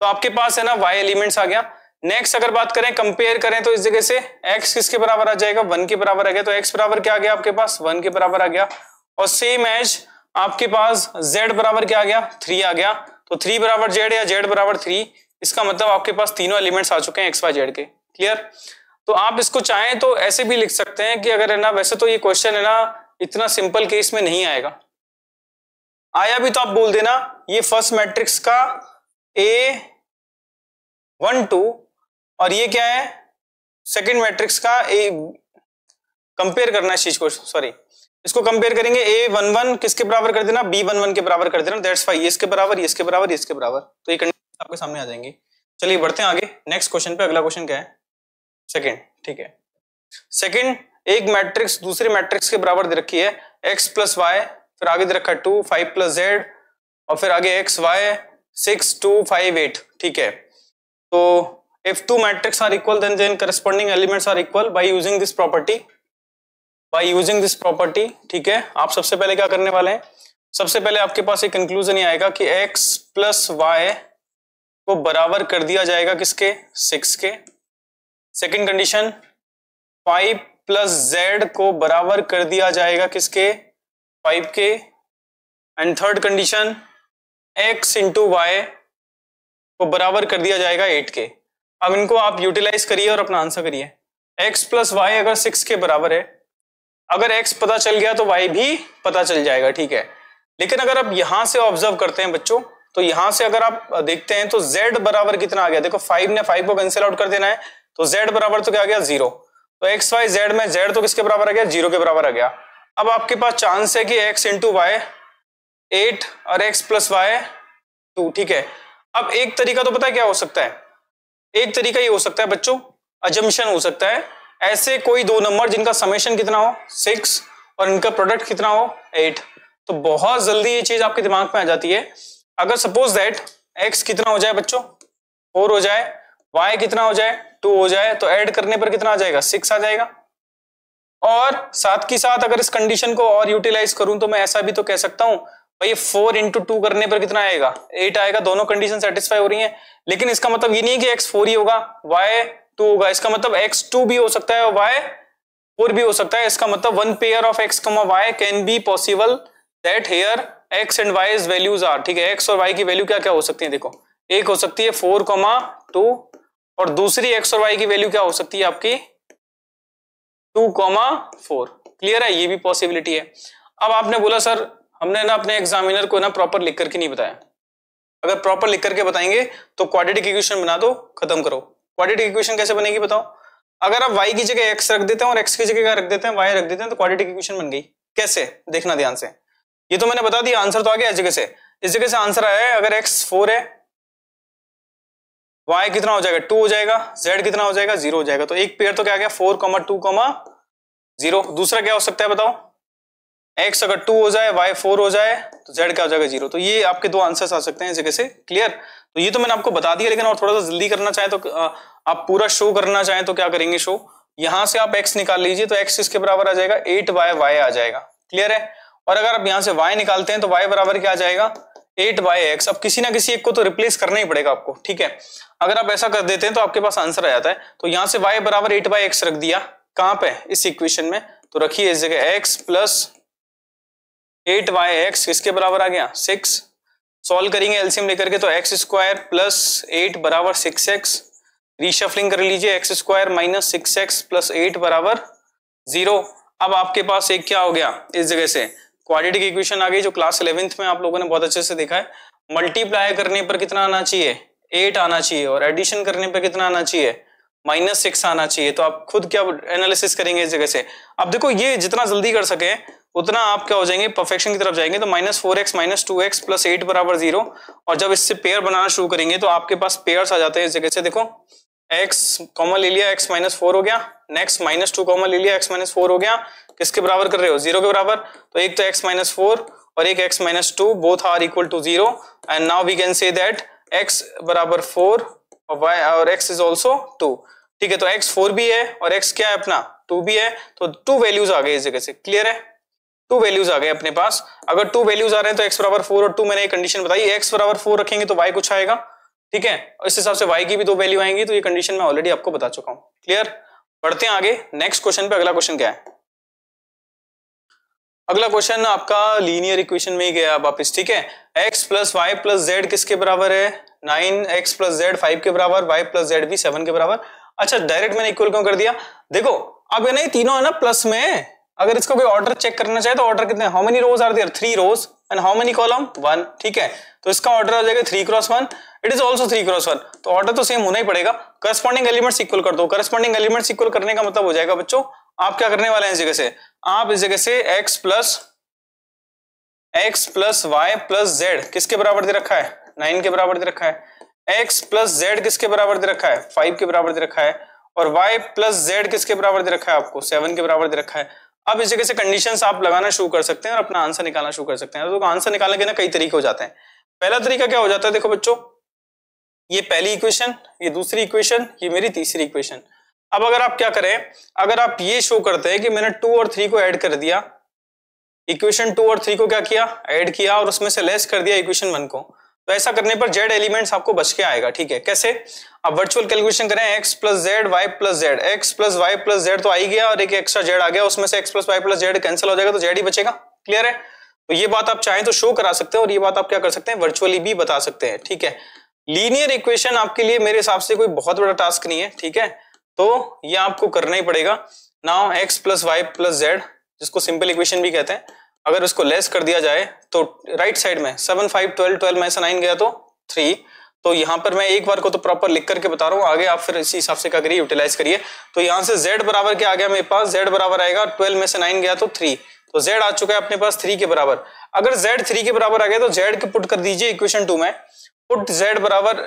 तो आपके पास है ना y एलिमेंट्स आ गया नेक्स्ट अगर बात करें कंपेयर करें तो इस जगह से एक्स किसके बराबर आ जाएगा वन के बराबर आ गया तो एक्स बराबर क्या आ गया आपके पास वन के बराबर आ गया और सेम एज आपके पास जेड बराबर क्या आ गया थ्री आ गया तो थ्री बराबर जेड या जेड बराबर थ्री इसका मतलब आपके पास तीनों एलिमेंट्स आ चुके हैं एक्स वाई जेड के क्लियर तो आप इसको चाहें तो ऐसे भी लिख सकते हैं कि अगर है ना वैसे तो ये क्वेश्चन है ना इतना सिंपल केस में नहीं आएगा आया भी तो आप बोल देना ये फर्स्ट मैट्रिक्स का ए वन टू और ये क्या है सेकंड मैट्रिक्स का ए कंपेयर करना है चीज को सॉरी इसको कंपेयर करेंगे ए वन वन किसके बराबर कर देना बी वन वन के बराबर कर देना दैट्स फाइव इसके बराबर इसके बराबर इसके बराबर तो ये कंडीशन आपके सामने आ जाएंगे चलिए बढ़ते हैं आगे नेक्स्ट क्वेश्चन पे अगला क्वेश्चन क्या है सेकंड ठीक है सेकंड एक मैट्रिक्स दूसरे मैट्रिक्स के बराबर दे रखी है एक्स प्लस वाई फिर आगे दे रखा है टू फाइव प्लस जेड और फिर आगे x y six two five eight ठीक है तो if two matrices are equal then their corresponding elements are equal by using this property by using this property ठीक है आप सबसे पहले क्या करने वाले हैं सबसे पहले आपके पास एक कंक्लूजन ये आएगा कि x प्लस वाई को बराबर कर दिया जाएगा किसके सिक्स के second condition five plus z को बराबर कर दिया जाएगा किसके फाइव के and third condition x into y को बराबर कर दिया जाएगा एट के अब इनको आप यूटिलाइज करिए और अपना आंसर करिए एक्स प्लस वाई अगर सिक्स के बराबर है अगर एक्स पता चल गया तो वाई भी पता चल जाएगा ठीक है लेकिन अगर आप यहां से ऑब्जर्व करते हैं बच्चों तो यहां से अगर आप देखते हैं तो z बराबर कितना आ गया देखो फाइव ने फाइव को कैंसिल आउट कर देना है तो z बराबर तो क्या आ गया जीरो तो एक्स वाई जेड में जेड तो किसके बराबर आ गया जीरो के बराबर आ गया अब आपके पास चांस है कि एक्स इंटू वाई एट और एक्स प्लस वाई टू ठीक है अब एक तरीका तो पता है क्या हो सकता है एक तरीका ये हो सकता है बच्चों अजम्पन हो सकता है ऐसे कोई दो नंबर जिनका समेशन कितना हो सिक्स और इनका प्रोडक्ट कितना हो एट तो बहुत जल्दी ये चीज आपके दिमाग में आ जाती है अगर सपोज दैट एक्स कितना हो जाए बच्चों फोर हो जाए वाई कितना हो जाए टू हो जाए तो ऐड करने पर कितना आ जाएगा सिक्स आ जाएगा और साथ के साथ अगर इस कंडीशन को और यूटिलाइज करूं तो मैं ऐसा भी तो कह सकता हूं भाई फोर इंटू टू करने पर कितना आएगा एट आएगा दोनों कंडीशन सेटिस्फाई हो रही हैं लेकिन इसका मतलब ये नहीं कि एक्स फोर ही होगा वाई टू होगा इसका मतलब एक्स टू भी हो सकता है वाई फोर भी हो सकता है इसका मतलब one pair of x comma y can be possible that here x and y values are ठीक है एक्स और वाई की वैल्यू क्या क्या हो सकती है देखो एक हो सकती है फोर कमा टू और दूसरी एक्स और वाई की वैल्यू क्या हो सकती है आपकी टू कॉमा फोर क्लियर है ये भी पॉसिबिलिटी है अब आपने बोला सर हमने ना अपने एग्जामिनर को ना प्रॉपर लिख करके नहीं बताया अगर प्रॉपर लिख करके बताएंगे तो क्वाड्रेटिक इक्वेशन बना दो खत्म करो क्वाड्रेटिक इक्वेशन कैसे बनेगी बताओ अगर आप वाई की जगह एक्स रख देते हैं और एक्स की जगह क्या रख देते हैं वाई रख देते हैं तो क्वाड्रेटिक इक्वेशन बन गई कैसे देखना ध्यान से ये तो मैंने बता दिया आंसर तो आ गया इस जगह से इस जगह से आंसर आया है अगर एक्स फोर है वाई कितना हो जाएगा टू हो जाएगा जेड कितना हो जाएगा जीरो हो जाएगा तो एक पेयर तो क्या गया four comma two comma zero दूसरा क्या हो सकता है बताओ एक्स अगर टू हो जाए वाई फोर हो जाए तो जेड क्या हो जाएगा जीरो तो ये आपके दो आंसर्स आ सकते हैं इस जगह से क्लियर तो ये तो मैंने आपको बता दिया लेकिन और थोड़ा सा जल्दी करना चाहे तो आप पूरा शो करना चाहें तो क्या करेंगे शो यहां से आप एक्स निकाल लीजिए तो एक्स इसके बराबर आ जाएगा एट वाई वाई आ जाएगा क्लियर है और अगर आप यहां से वाई निकालते हैं तो वाई बराबर क्या आ जाएगा एट बाय एक्स अब किसी ना किसी एक को तो रिप्लेस करना ही पड़ेगा आपको ठीक है अगर आप ऐसा कर देते हैं तो आपके पास आंसर आ जाता है तो यहां से वाई बराबर एट बाई एक्स रख दिया कहां पे इस इक्वेशन में तो रखिए इस जगह x plus eight y x किसके बराबर आ गया सिक्स सॉल्व करेंगे एलसीएम लेकर के तो एक्स स्क्वायर प्लस एट बराबर सिक्स एक्स रीशफलिंग कर लीजिए x square minus six x plus eight बराबर जीरो अब आपके पास एक क्या हो गया इस जगह से क्वाड्रेटिक इक्वेशन आ गई जो क्लास इलेवेंथ में आप लोगों ने बहुत अच्छे से देखा है मल्टीप्लाई करने पर कितना आना चाहिए एट आना चाहिए और एडिशन करने पर कितना आना चाहिए माइनस सिक्स आना चाहिए तो आप खुद क्या एनालिसिस करेंगे इस जगह से अब देखो ये जितना जल्दी कर सके उतना आप क्या हो जाएंगे परफेक्शन की तरफ जाएंगे तो minus four x minus two x plus eight बराबर जीरो और जब इससे पेयर बनाना शुरू करेंगे तो आपके पास पेयर्स आ जाते हैं इस जगह से देखो एक्स कॉमन ले लिया एक्स माइनस फोर हो गया नेक्स्ट माइनस टू कॉमन ले लिया एक्स माइनस फोर हो गया किसके बराबर कर रहे हो जीरो के बराबर तो एक तो एक्स माइनस फोर और एक x minus two both are equal to zero and now we can say that x बराबर फोर और वाई और एक्स इज ऑल्सो टू ठीक है तो एक्स फोर भी है और एक्स क्या है अपना टू भी है तो टू वैल्यूज आ गए इस जगह से क्लियर है टू वैल्यूज आ गए अपने पास अगर टू वैल्यूज आ रहे हैं तो एक्स बराबर फोर और टू मैंने कंडीशन बताई एक्स बराबर फोर रखेंगे तो वाई कुछ आएगा ठीक है इस हिसाब से वाई की भी दो वैल्यू आएंगी तो ये कंडीशन मैं ऑलरेडी आपको बता चुका हूं क्लियर बढ़ते हैं आगे नेक्स्ट क्वेश्चन पे अगला क्वेश्चन क्या है अगला क्वेश्चन आपका लीनियर इक्वेशन में ही गया वापिस ठीक है x plus y plus z किसके बराबर है nine x plus z five के बराबर वाई प्लस जेड भी सेवन के बराबर अच्छा डायरेक्ट मैंने इक्वल क्यों कर दिया देखो अब ये नहीं तीनों है ना प्लस में अगर इसको कोई ऑर्डर चेक करना चाहे तो ऑर्डर कितने how many rows are there three rows and how many column one ठीक है तो इसका ऑर्डर हो जाएगा three cross one it is also three cross one तो ऑर्डर तो सेम होना ही पड़ेगा करस्पॉन्डिंग एलिमेंट्स इक्वल कर दो करस्पॉन्डिंग एलिमेंट्स इक्वल करने का मतलब हो जाएगा बच्चों आप क्या करने वाले हैं इस जगह से आप इस जगह से x plus x plus y plus z किसके बराबर दे रखा है नाइन के बराबर दे रखा है एक्स प्लस जेड किसके बराबर दे रखा है फाइव के बराबर दे रखा है और y प्लस जेड किसके बराबर दे रखा है आपको सेवन के बराबर दे रखा है आप इस जगह से कंडीशन आप लगाना शुरू कर सकते हैं और अपना आंसर निकालना शुरू कर सकते हैं तो आंसर निकालने के ना कई तरीके हो जाते हैं पहला तरीका क्या हो जाता है देखो बच्चों ये पहली इक्वेशन ये दूसरी इक्वेशन ये मेरी तीसरी इक्वेशन अब अगर आप क्या करें अगर आप ये शो करते हैं कि मैंने टू और थ्री को ऐड कर दिया इक्वेशन टू और थ्री को क्या किया ऐड किया और उसमें से लेस कर दिया इक्वेशन वन को तो ऐसा करने पर जेड एलिमेंट्स आपको बच के आएगा ठीक है कैसे अब वर्चुअल कैलकुलेशन करें x plus z y plus z x plus y plus z तो आई गया और एक एक्स्ट्रा जेड आ गया उसमें से x plus y plus z cancel हो जाएगा तो जेड ही बचेगा क्लियर है तो ये बात आप चाहें तो शो करा सकते हैं और ये बात आप क्या कर सकते हैं वर्चुअली भी बता सकते हैं ठीक है लीनियर इक्वेशन आपके लिए मेरे हिसाब से कोई बहुत बड़ा टास्क नहीं है ठीक है तो ये आपको करना ही पड़ेगा now x plus y plus z जिसको सिंपल इक्वेशन भी कहते हैं अगर उसको लेस कर दिया जाए तो राइट साइड में सेवन फाइव ट्वेल्व ट्वेल्व में से नाइन गया तो थ्री तो यहां पर मैं एक बार को तो प्रॉपर लिख करके बता रहा हूँ आगे आप फिर इसी हिसाब से क्या करिए यूटिलाइज करिए तो यहां से जेड बराबर क्या आ गया मेरे पास जेड बराबर आएगा ट्वेल्व में से नाइन गया तो थ्री तो जेड आ चुका है अपने पास थ्री के बराबर अगर जेड थ्री के बराबर आ गया तो जेड के पुट कर दीजिए इक्वेशन टू में पुट जेड बराबर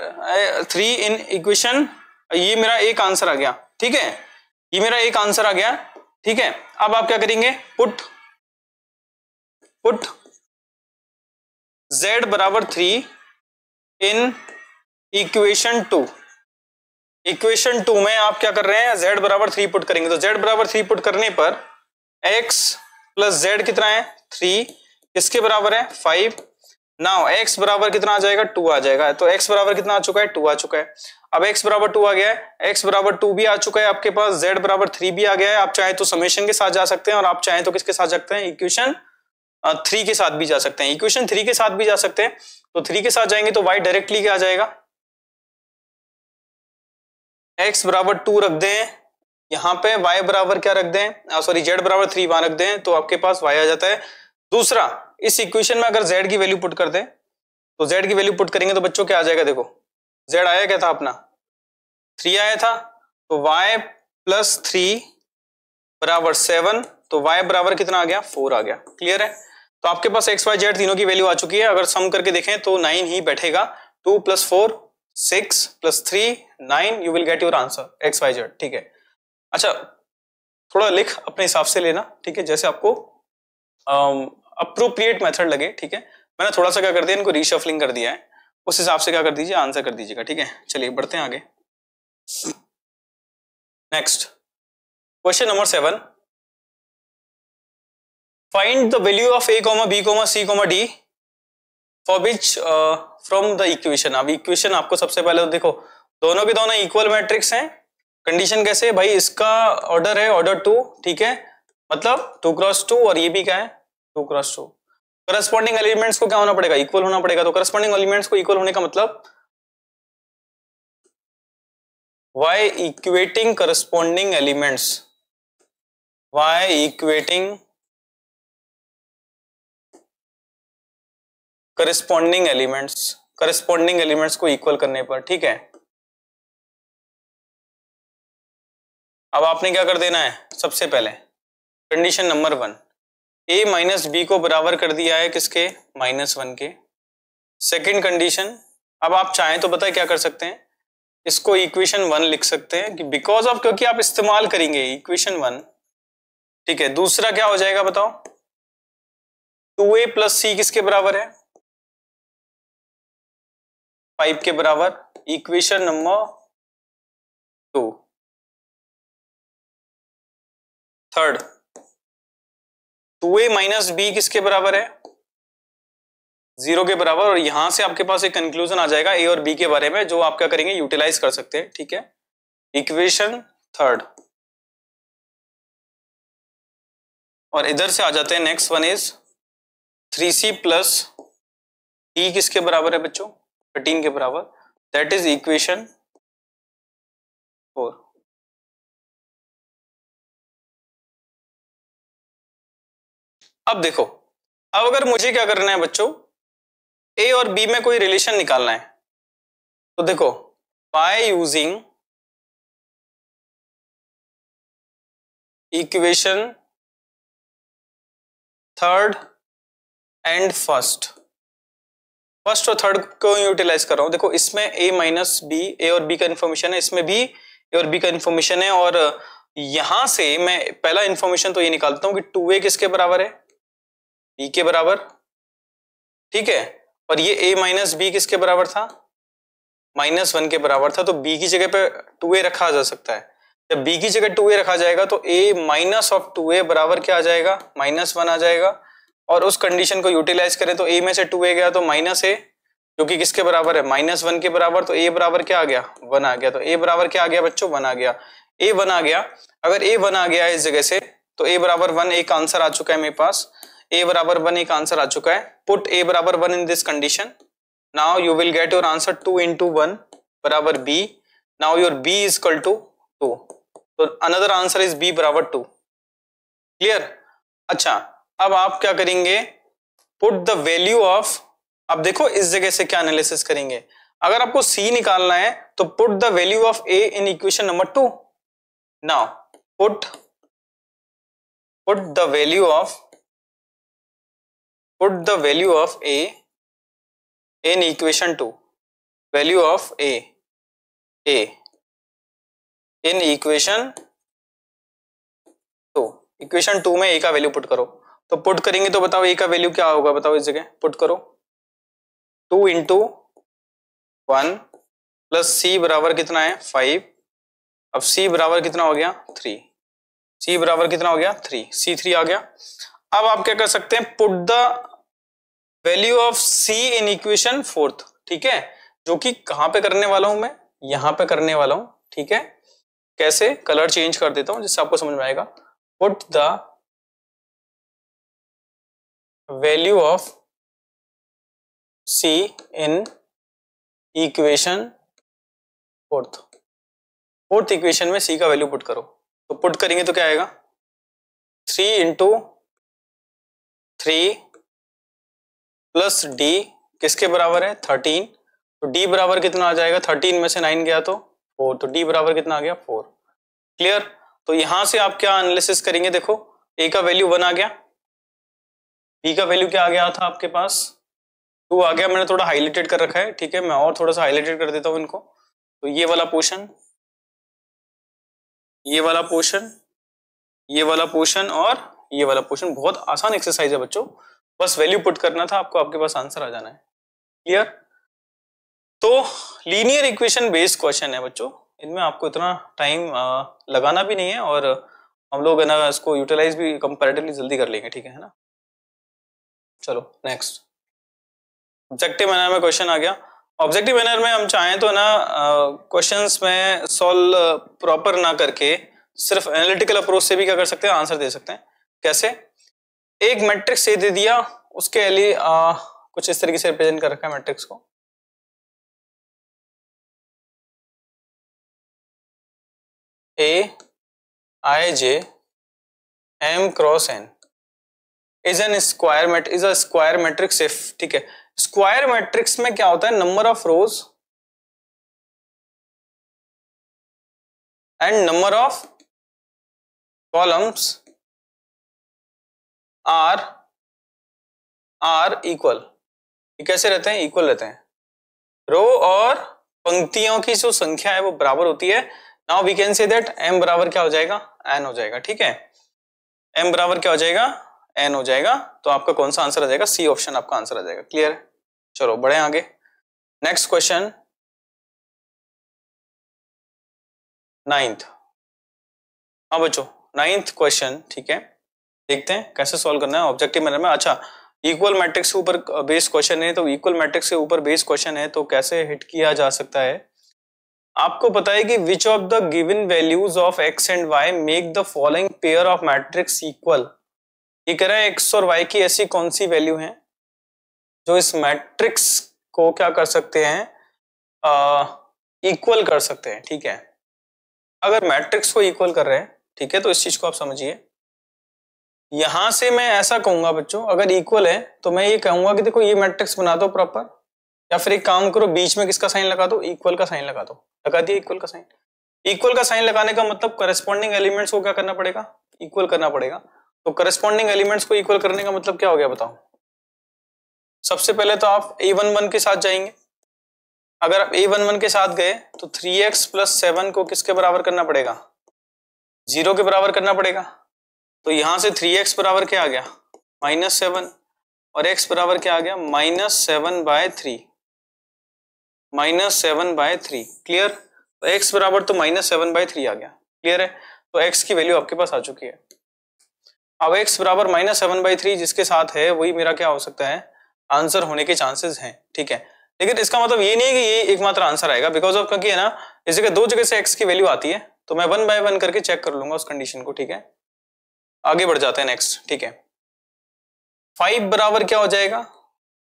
थ्री इन इक्वेशन ये मेरा एक आंसर आ गया ठीक है ये मेरा एक आंसर आ गया ठीक है अब आप क्या करेंगे पुट पुट जेड बराबर three in equation two equation two में आप क्या कर रहे हैं जेड बराबर थ्री पुट करेंगे तो जेड बराबर थ्री पुट करने पर एक्स प्लस जेड कितना है थ्री इसके बराबर है फाइव नाउ एक्स बराबर कितना आ जाएगा टू आ जाएगा तो एक्स बराबर कितना आ चुका है टू आ चुका है अब x बराबर टू आ गया है x बराबर टू भी आ चुका है आपके पास z बराबर थ्री भी आ गया है आप चाहे तो समेशन के साथ जा सकते हैं और आप चाहे तो किसके साथ सकते हैं इक्वेशन थ्री हाँ, के साथ भी जा सकते हैं इक्वेशन थ्री के साथ भी जा सकते हैं तो थ्री के साथ जाएंगे तो वाई डायरेक्टली क्या आ जाएगा एक्स बराबर टू रख दें यहां पे वाई बराबर क्या रख दें सॉरी हाँ, जेड बराबर थ्री वहां रख दें तो आपके पास वाई आ जाता है दूसरा इस इक्वेशन में अगर जेड की वैल्यू पुट कर दें तो जेड की वैल्यू पुट करेंगे तो बच्चों क्या आ जाएगा देखो जेड आया क्या था अपना थ्री आया था तो वाई प्लस थ्री बराबर सेवन तो y बराबर कितना आ गया फोर आ गया क्लियर है तो आपके पास एक्स वाई जेड तीनों की वैल्यू आ चुकी है अगर सम करके देखें तो नाइन ही बैठेगा two plus four six plus three nine you will get your answer x y z ठीक है अच्छा थोड़ा लिख अपने हिसाब से लेना ठीक है जैसे आपको अप्रोप्रिएट um, मेथड लगे ठीक है मैंने थोड़ा सा क्या कर दिया इनको रीशफलिंग कर दिया है उस हिसाब से क्या कर दीजिए आंसर कर दीजिएगा ठीक है चलिए बढ़ते हैं आगे next question number seven find the value of a comma b comma c comma d for which from the equation अब इक्वेशन आपको सबसे पहले तो देखो दोनों के दोनों इक्वल मैट्रिक्स हैं कंडीशन कैसे भाई इसका ऑर्डर है ऑर्डर टू ठीक है मतलब टू क्रॉस टू और ये भी क्या है two cross two corresponding elements को क्या होना पड़ेगा इक्वल होना पड़ेगा तो करस्पॉन्डिंग एलिमेंट्स को इक्वल होने का मतलब by equating corresponding elements by equating corresponding elements corresponding elements को इक्वल करने पर ठीक है अब आपने क्या कर देना है सबसे पहले condition number one A minus B को बराबर कर दिया है किसके माइनस वन के सेकंड कंडीशन अब आप चाहें तो बताए क्या कर सकते हैं इसको इक्वेशन वन लिख सकते हैं कि बिकॉज ऑफ क्योंकि आप इस्तेमाल करेंगे इक्वेशन वन ठीक है दूसरा क्या हो जाएगा बताओ टू ए प्लस सी किसके बराबर है फाइव के बराबर equation number two third two A minus B किसके बराबर है जीरो के बराबर और यहां से आपके पास एक कंक्लूजन आ जाएगा ए और बी के बारे में जो आप क्या करेंगे यूटिलाइज कर सकते हैं ठीक है इक्वेशन थर्ड और इधर से आ जाते हैं next one is three C plus E किसके बराबर है बच्चों थर्टीन के बराबर दैट इज इक्वेशन फोर अब देखो अब अगर मुझे क्या करना है बच्चों ए और बी में कोई रिलेशन निकालना है तो देखो by using equation third and first first और थर्ड को यूटिलाइज कर रहा हूँ देखो इसमें ए माइनस बी ए और बी का इन्फॉर्मेशन है इसमें भी ए और बी का इन्फॉर्मेशन है और यहां से मैं पहला इन्फॉर्मेशन तो ये निकालता हूँ कि टू ए किसके बराबर है बी के बराबर ठीक है और ये ए माइनस बी किसके बराबर था माइनस वन के बराबर था तो बी की जगह पे टू ए रखा जा सकता है जब बी की जगह टू ए रखा जाएगा तो A minus of two A बराबर क्या आ जाएगा माइनस वन आ जाएगा और उस कंडीशन को यूटिलाइज करें तो ए में से टू ए गया तो माइनस ए जो कि किसके बराबर है माइनस वन के बराबर तो ए बराबर क्या आ गया वन आ गया तो ए बराबर क्या आ गया बच्चों वन आ गया ए वन आ गया अगर ए वन आ गया इस जगह से तो ए बराबर वन एक आंसर आ चुका है मेरे पास ए बराबर वन एक आंसर आ चुका है पुट ए बराबर one in this condition now you will get your answer two into one बराबर B now your B is कल टू टू तो अनदर आंसर इज बी बराबर टू क्लियर अच्छा अब आप क्या करेंगे पुट द वैल्यू ऑफ अब देखो इस जगह से क्या एनालिसिस करेंगे अगर आपको सी निकालना है तो put the value of A in equation number two now put put the value of put the value of A in equation two value of A A in equation two equation two में A का value put करो तो put करेंगे तो बताओ ए का value क्या होगा बताओ इस जगह पुट करो two into one plus C बराबर कितना है फाइव अब सी बराबर कितना हो गया थ्री सी बराबर कितना हो गया थ्री सी थ्री आ गया अब आप क्या कर सकते हैं put the value of C in equation fourth ठीक है जो कि कहां पे करने वाला हूं मैं यहां पे करने वाला हूं ठीक है कैसे कलर चेंज कर देता हूं जिससे आपको समझ में आएगा put the value of C in equation fourth. Fourth equation में सी का वैल्यू पुट करो तो पुट करेंगे तो क्या आएगा three into three plus D किसके बराबर है थर्टीन तो डी बराबर कितना आ जाएगा थर्टीन में से नाइन गया तो फोर तो डी बराबर कितना आ गया फोर क्लियर तो यहां से आप क्या एनालिसिस करेंगे देखो ए का वैल्यू वन आ गया पी का वैल्यू क्या आ गया था आपके पास टू आ गया मैंने थोड़ा हाईलाइटेड कर रखा है ठीक है मैं और थोड़ा सा हाईलाइटेड कर देता हूँ इनको तो ये वाला पोर्शन ये वाला पोर्शन ये वाला पोर्शन और ये वाला पोर्शन बहुत आसान एक्सरसाइज है बच्चों बस वैल्यू पुट करना था आपको आपके पास आंसर आ जाना है क्लियर तो लीनियर इक्वेशन बेस्ड क्वेश्चन है बच्चों इनमें आपको इतना टाइम लगाना भी नहीं है और हम लोग है ना इसको यूटिलाइज भी कंपेरेटिवली जल्दी कर लेंगे ठीक है ना चलो नेक्स्ट ऑब्जेक्टिव मैनर में क्वेश्चन आ गया ऑब्जेक्टिव मैनर में हम चाहें तो ना क्वेश्चन में सॉल्व प्रॉपर ना करके सिर्फ एनालिटिकल अप्रोच से भी क्या कर सकते हैं आंसर दे सकते हैं कैसे एक मैट्रिक्स से दे दिया उसके लिए आ, कुछ इस तरीके से रिप्रेजेंट कर रखा है मैट्रिक्स को A i j m cross N is n square mat is a square matrix if ठीक है स्क्वायर मैट्रिक्स में क्या होता है number of rows and number of columns are are equal कैसे रहते हैं इक्वल रहते हैं रो और पंक्तियों की जो संख्या है वो बराबर होती है now we can say that m बराबर क्या हो जाएगा एन हो जाएगा ठीक है एम बराबर क्या हो जाएगा एन हो जाएगा तो आपका कौन सा आंसर आ जाएगा सी ऑप्शन आपका आंसर आ जाएगा क्लियर है चलो बढ़े आगे नेक्स्ट क्वेश्चन नाइन्थ हाँ बच्चों नाइन्थ क्वेश्चन ठीक है देखते हैं कैसे सॉल्व करना है ऑब्जेक्टिव मैनर में अच्छा इक्वल मैट्रिक्स के ऊपर बेस uh, क्वेश्चन है तो इक्वल मैट्रिक्स के ऊपर बेस क्वेश्चन है तो कैसे हिट किया जा सकता है आपको पता है कि which of the given values of x and y make the following pair of matrix equal ये कह रहा है एक्स और वाई की ऐसी कौन सी वैल्यू है जो इस मैट्रिक्स को क्या कर सकते हैं इक्वल कर सकते हैं ठीक है अगर मैट्रिक्स को इक्वल कर रहे हैं ठीक है तो इस चीज को आप समझिए यहां से मैं ऐसा कहूंगा बच्चों अगर इक्वल है तो मैं ये कहूंगा कि देखो ये मैट्रिक्स बना दो प्रॉपर या फिर एक काम करो बीच में किसका साइन लगा दो इक्वल का साइन लगा दो लगा दिया इक्वल का साइन इक्वल का साइन लगाने का मतलब करेस्पॉन्डिंग एलिमेंट्स को क्या करना पड़ेगा इक्वल करना पड़ेगा तो करस्पॉन्डिंग एलिमेंट्स को इक्वल करने का मतलब क्या हो गया बताओ सबसे पहले तो आप ए वन वन के साथ जाएंगे अगर आप ए वन वन के साथ गए तो थ्री एक्स प्लस सेवन को किसके बराबर करना पड़ेगा जीरो के बराबर करना पड़ेगा तो यहां से थ्री एक्स बराबर क्या आ गया माइनस सेवन और एक्स बराबर क्या आ गया minus seven by three minus seven by three clear x बराबर तो माइनस सेवन बाय थ्री आ गया क्लियर है तो एक्स की वैल्यू आपके पास आ चुकी है अब एक्स बराबर माइनस सेवन बाई थ्री जिसके साथ है वही मेरा क्या हो सकता है आंसर होने के चांसेस हैं ठीक है लेकिन इसका मतलब ये नहीं है कि ये एकमात्र आंसर आएगा बिकॉज ऑफ क्योंकि है ना इस जगह दो जगह से एक्स की वैल्यू आती है तो मैं वन बाय वन करके चेक कर लूंगा उस कंडीशन को ठीक है आगे बढ़ जाते हैं नेक्स्ट ठीक है फाइव बराबर क्या हो जाएगा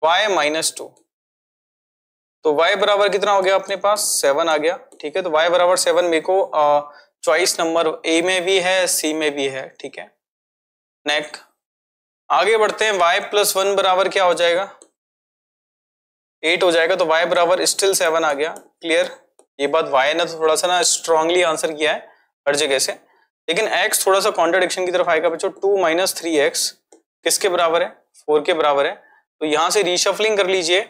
वाई माइनस टू तो y बराबर कितना हो गया अपने पास सेवन आ गया ठीक है तो y बराबर सेवन मेरे को चॉइस नंबर ए में भी है सी में भी है ठीक है नेक आगे बढ़ते हैं वाई प्लस वन बराबर क्या हो जाएगा एट हो जाएगा तो वाई बराबर स्टिल सेवन आ गया क्लियर ये बात वाई ने तो थोड़ा सा ना स्ट्रांगली आंसर किया है हर जगह से लेकिन एक्स थोड़ा सा कॉन्ट्रडिक्शन की तरफ आएगा बच्चों टू माइनस थ्री एक्स किसके बराबर है फोर के बराबर है तो यहां से रीशफलिंग कर लीजिए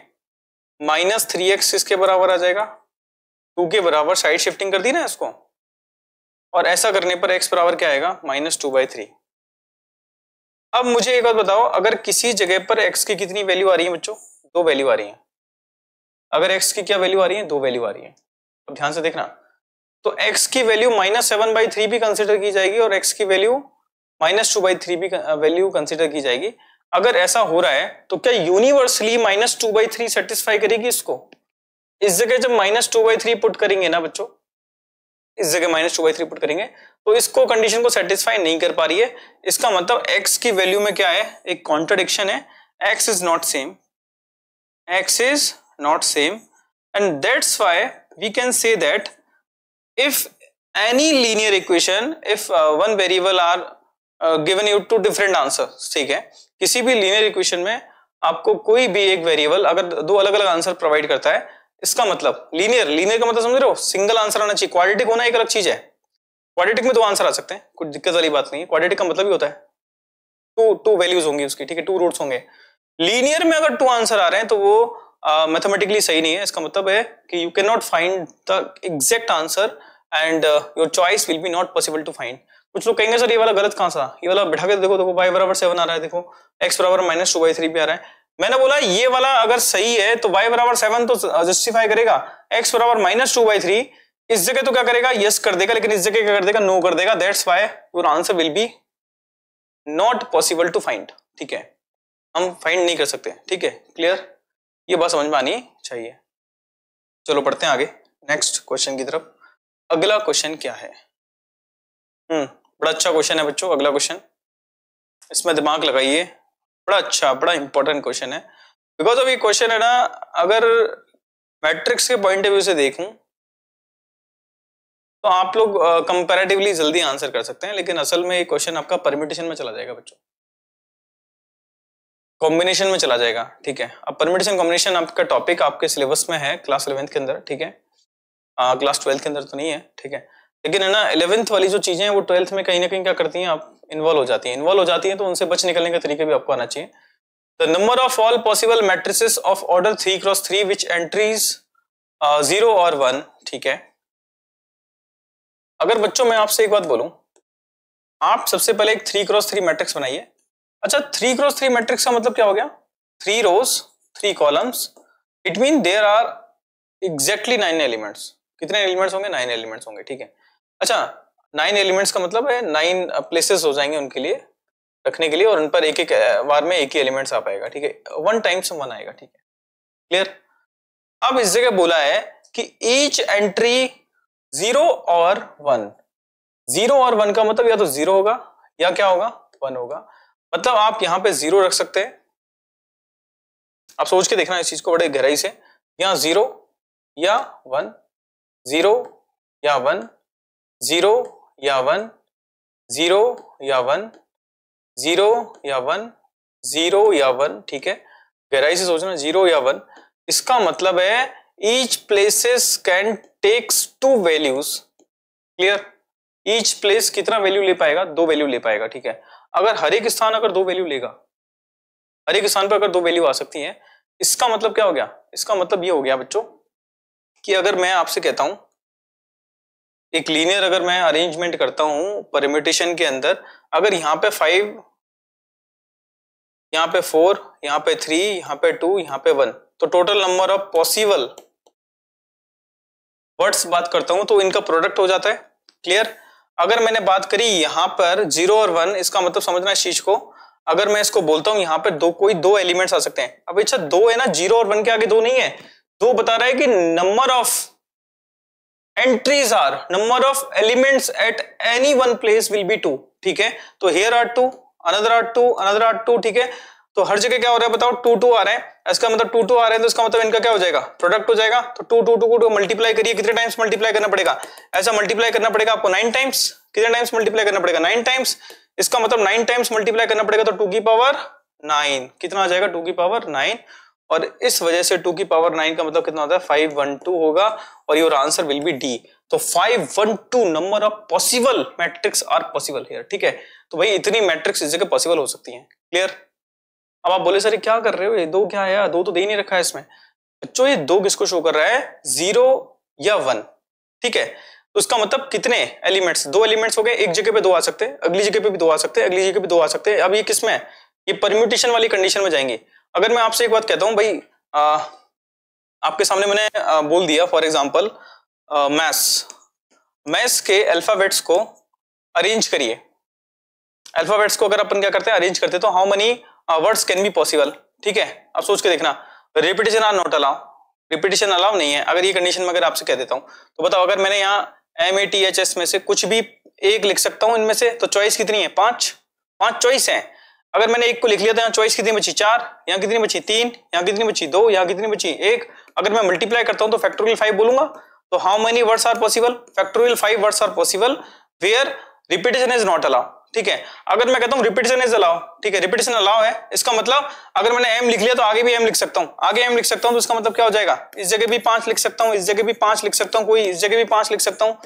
माइनस थ्री एक्स किसके बराबर आ जाएगा टू के बराबर साइड शिफ्टिंग कर दी ना इसको और ऐसा करने पर एक्स बराबर क्या आएगा माइनस टू बाई थ्री अब मुझे एक बात बताओ अगर किसी जगह पर x की कितनी वैल्यू आ रही है बच्चों दो वैल्यू आ रही है अगर x की क्या वैल्यू आ रही है दो वैल्यू आ रही है अब ध्यान से देखना तो x की value minus seven by three भी कंसिडर की जाएगी और x की value minus two by three भी वैल्यू कंसिडर की जाएगी अगर ऐसा हो रहा है तो क्या universally minus two by three satisfy करेगी इसको इस जगह जब minus two by three put करेंगे ना बच्चों इस जगह minus two by three put करेंगे तो इसको कंडीशन को सेटिस्फाई नहीं कर पा रही है इसका मतलब एक्स की वैल्यू में क्या है एक कॉन्ट्रोडिक्शन है x is not same x is not same and that's why we can say that if any linear equation if one variable are given you two different answer ठीक है किसी भी लीनियर इक्वेशन में आपको कोई भी एक वेरिएबल अगर दो अलग अलग आंसर प्रोवाइड करता है इसका मतलब लीनियर लीनियर का मतलब समझ रहे हो सिंगल आंसर आना चाहिए क्वालिटिक होना एक अलग चीज है क्वालिटिक में दो आंसर आ सकते हैं कुछ दिक्कत वाली बात नहीं है क्वाड्रेटिक का मतलब ही होता है टू टू वैल्यूज होंगी उसकी ठीक है टू रूट्स होंगे लीनियर में अगर टू आंसर आ रहे हैं तो वो मैथमेटिकली uh, सही नहीं है इसका मतलब है कि you can not find the exact answer and your choice will be not possible to find कुछ लोग कहेंगे सर ये वाला गलत कहां सा ये वाला बैठा के तो देखो देखो वाई बराबर सेवन आ रहा है देखो एक्स बराबर माइनस टू बाई थ्री भी आ रहा है मैंने बोला ये वाला अगर सही है तो y बराबर सेवन तो जस्टिफाई करेगा x बराबर माइनस टू बाई थ्री इस जगह तो क्या करेगा यस कर देगा लेकिन इस जगह क्या कर देगा नो कर देगा that's why your answer will be not possible to find ठीक है हम फाइंड नहीं कर सकते ठीक है क्लियर ये बात समझ में आनी चाहिए चलो पढ़ते हैं आगे नेक्स्ट क्वेश्चन की तरफ अगला क्वेश्चन क्या है हम्म बड़ा अच्छा क्वेश्चन है बच्चों अगला क्वेश्चन इसमें दिमाग लगाइए बड़ा अच्छा बड़ा इंपॉर्टेंट क्वेश्चन है बिकॉज ऑफ ये क्वेश्चन है ना अगर मैट्रिक्स के पॉइंट ऑफ व्यू से देखूं तो आप लोग कंपैरेटिवली uh, जल्दी आंसर कर सकते हैं लेकिन असल में ये क्वेश्चन आपका परमिटेशन में चला जाएगा बच्चों कॉम्बिनेशन में चला जाएगा ठीक है अब परमिटेशन कॉम्बिनेशन आपका टॉपिक आपके सिलेबस में है क्लास इलेवेंथ के अंदर ठीक है क्लास ट्वेल्थ के अंदर तो नहीं है ठीक है लेकिन है ना इलेवेंथ वाली जो चीजें हैं वो ट्वेल्थ में कहीं ना कहीं क्या करती हैं आप इन्वॉल्व हो जाती हैं इन्वॉल्व हो जाती हैं तो उनसे बच निकलने का तरीके भी आपको आना चाहिए the number of all possible matrices of order three cross three which entries zero और वन ठीक है अगर बच्चों मैं आपसे एक बात बोलूं आप सबसे पहले एक थ्री क्रॉस थ्री मैट्रिक्स बनाइए अच्छा थ्री क्रॉस थ्री मैट्रिक्स का मतलब क्या हो गया three rows three columns it mean there are exactly nine elements कितने एलिमेंट्स होंगे नाइन एलिमेंट्स होंगे ठीक है अच्छा नाइन एलिमेंट्स का मतलब है नाइन प्लेसेस हो जाएंगे उनके लिए रखने के लिए और उन पर एक एक बार में एक ही एलिमेंट्स आ पाएगा ठीक है वन टाइम्स वन आएगा ठीक है क्लियर अब इस जगह बोला है कि ईच एंट्री जीरो और वन जीरो और वन का मतलब या तो जीरो होगा या क्या होगा वन होगा मतलब आप यहां पे जीरो रख सकते हैं आप सोच के देखना इस चीज को बड़े गहराई से या जीरो या वन जीरो या वन जीरो या वन जीरो या वन जीरो या वन जीरो या वन ठीक है गहराई से सोचना जीरो या वन इसका मतलब है each places can takes two values clear each place कितना वैल्यू ले पाएगा दो वैल्यू ले पाएगा ठीक है अगर हर एक स्थान अगर दो वैल्यू लेगा हर एक स्थान पर अगर दो वैल्यू आ सकती है इसका मतलब क्या हो गया इसका मतलब ये हो गया बच्चों कि अगर मैं आपसे कहता हूं एक लीनियर अगर मैं अरेंजमेंट करता हूँ परमिटेशन के अंदर अगर यहां पे फाइव यहाँ पे फोर यहां पे थ्री यहां पे टू यहां पे वन तो total number of possible words बात करता हूं तो इनका प्रोडक्ट हो जाता है क्लियर अगर मैंने बात करी यहां पर जीरो और वन इसका मतलब समझना इस चीज को अगर मैं इसको बोलता हूं यहां पर दो कोई दो एलिमेंट्स आ सकते हैं अब अच्छा दो है ना जीरो और वन के आगे दो नहीं है दो बता रहा है कि number of entries are number of elements at any one place will be two ठीक है तो here are two another are two another are two ठीक है तो हर जगह क्या हो रहा है बताओ टू टू आ रहे हैं इसका मतलब टू टू आ रहे हैं तो इसका मतलब इनका क्या हो जाएगा प्रोडक्ट हो जाएगा तो two two two two multiply करिए कितने टाइम्स मल्टीप्लाई करना पड़ेगा ऐसा मल्टीप्लाई करना पड़ेगा आपको नाइन टाइम्स कितने टाइम्स मल्टीप्लाई करना पड़ेगा नाइन टाइम्स इसका मतलब नाइन टाइम्स मल्टीप्लाई करना पड़ेगा तो टू की पावर नाइन कितना आ जाएगा टू की पावर नाइन और इस वजह से टू की पावर नाइन का मतलब कितना होता है फाइव वन टू होगा और your answer will be D तो five one two number of possible matrix are possible here ठीक है तो भाई इतनी मैट्रिक्स इस जगह पॉसिबल हो सकती है क्लियर अब आप बोले सर क्या कर रहे हो ये दो क्या है दो तो दे ही नहीं रखा है इसमें बच्चों ये दो किसको शो कर रहा है जीरो या वन ठीक है तो इसका मतलब कितने एलिमेंट्स दो एलिमेंट्स हो गए एक जगह पे दो आ सकते हैं अगली जगह पे भी दो आ सकते हैं अगली जगह पे दो आ सकते हैं अब ये किसमें है ये परम्यूटेशन वाली कंडीशन में जाएंगे अगर मैं आपसे एक बात कहता हूँ भाई आ, आपके सामने मैंने आ, बोल दिया फॉर एग्जाम्पल मैथ्स मैथ्स के अल्फ़ाबेट्स को अरेंज करिए अल्फ़ाबेट्स को अगर अपन क्या करते हैं अरेंज करते तो how many words can be possible ठीक है आप सोच के देखना repetition are not allow repetition allow नहीं है अगर ये कंडीशन में अगर आपसे कह देता हूँ तो बताओ अगर मैंने यहाँ M A T H S में से कुछ भी एक लिख सकता हूँ इनमें से तो चॉइस कितनी है पांच पांच चॉइस है अगर मैंने एक को लिख लिया तो यहाँ चॉइस कितनी बची चार यहाँ कितनी बची तीन यहाँ कितनी बची दो यहाँ कितनी बची एक अगर मैं मल्टीप्लाई करता हूँ तो फैक्टोरियल फाइव बोलूंगा तो how many words are possible factorial five words are possible where repetition is not allow ठीक है अगर मैं कहता हूँ रिपीटेशन इज अलाउ ठीक है रिपीटेशन अलाउ है इसका मतलब अगर मैंने एम लिख लिया तो आगे भी एम लिख सकता हूँ आगे एम लिख सकता हूँ तो इसका मतलब क्या हो जाएगा इस जगह भी पांच लिख सकता हूँ इस जगह भी पांच लिख सकता हूँ कोई इस जगह भी पांच लिख सकता हूँ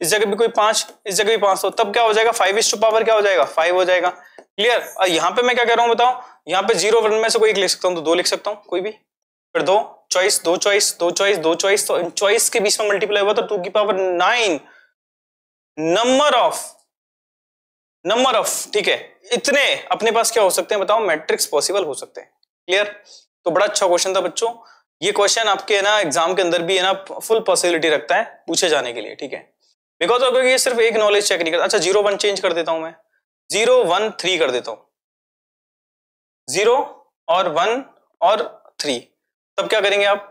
इस जगह भी कोई पांच इस जगह भी पांच तो तब क्या हो जाएगा फाइव इज टू पावर क्या हो जाएगा फाइव हो जाएगा क्लियर यहाँ पे मैं क्या कह रहा हूं बताओ यहाँ पे जीरो वन में से कोई एक लिख सकता हूँ तो दो लिख सकता हूँ कोई भी फिर दो चॉइस दो चॉइस दो चॉइस दो चॉइस तो इन चॉइस के बीच में मल्टीप्लाई हुआ तो टू की power nine number of number of ठीक है इतने अपने पास क्या हो सकते हैं बताओ मैट्रिक्स पॉसिबल हो सकते हैं क्लियर तो बड़ा अच्छा क्वेश्चन था बच्चों ये क्वेश्चन आपके है ना एग्जाम के अंदर भी है ना फुल पॉसिबिलिटी रखता है पूछे जाने के लिए ठीक है बिकॉज अगर ये सिर्फ एक नॉलेज चेक नहीं करता अच्छा जीरो वन चेंज कर देता हूं मैं जीरो वन थ्री कर देता हूं जीरो और वन और थ्री तब क्या करेंगे आप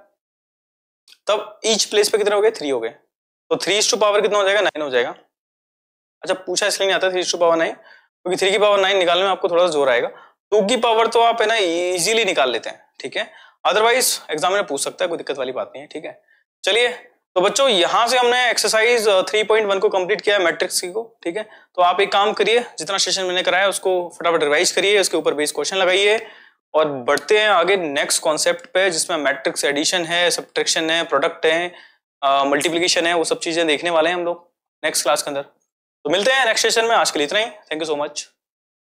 तब ईच प्लेस पे कितने हो गए थ्री हो गए तो थ्री टू पावर कितना हो जाएगा नाइन हो जाएगा अच्छा पूछा इसलिए नहीं आता थ्री टू पावर नाइन क्योंकि थ्री की पावर नाइन निकालने में आपको थोड़ा सा जोर आएगा टू की पावर तो आप है ना इजीली निकाल लेते हैं ठीक है अदरवाइज एग्जाम में पूछ सकता है कोई दिक्कत वाली बात नहीं है ठीक है चलिए तो बच्चों यहाँ से हमने एक्सरसाइज 3.1 uh, को कंप्लीट किया है मैट्रिक्स को ठीक है तो आप एक काम करिए जितना सेशन मैंने कराया उसको फटाफट रिवाइज करिए उसके ऊपर बेस क्वेश्चन लगाइए और बढ़ते हैं आगे नेक्स्ट कॉन्सेप्ट पे जिसमें मैट्रिक्स एडिशन है सब्ट्रेक्शन है प्रोडक्ट है मल्टीप्लीकेशन uh, है वो सब चीज़ें देखने वाले हैं हम लोग नेक्स्ट क्लास के अंदर तो मिलते हैं नेक्स्ट सेशन में आज के लिए इतना ही थैंक यू सो मच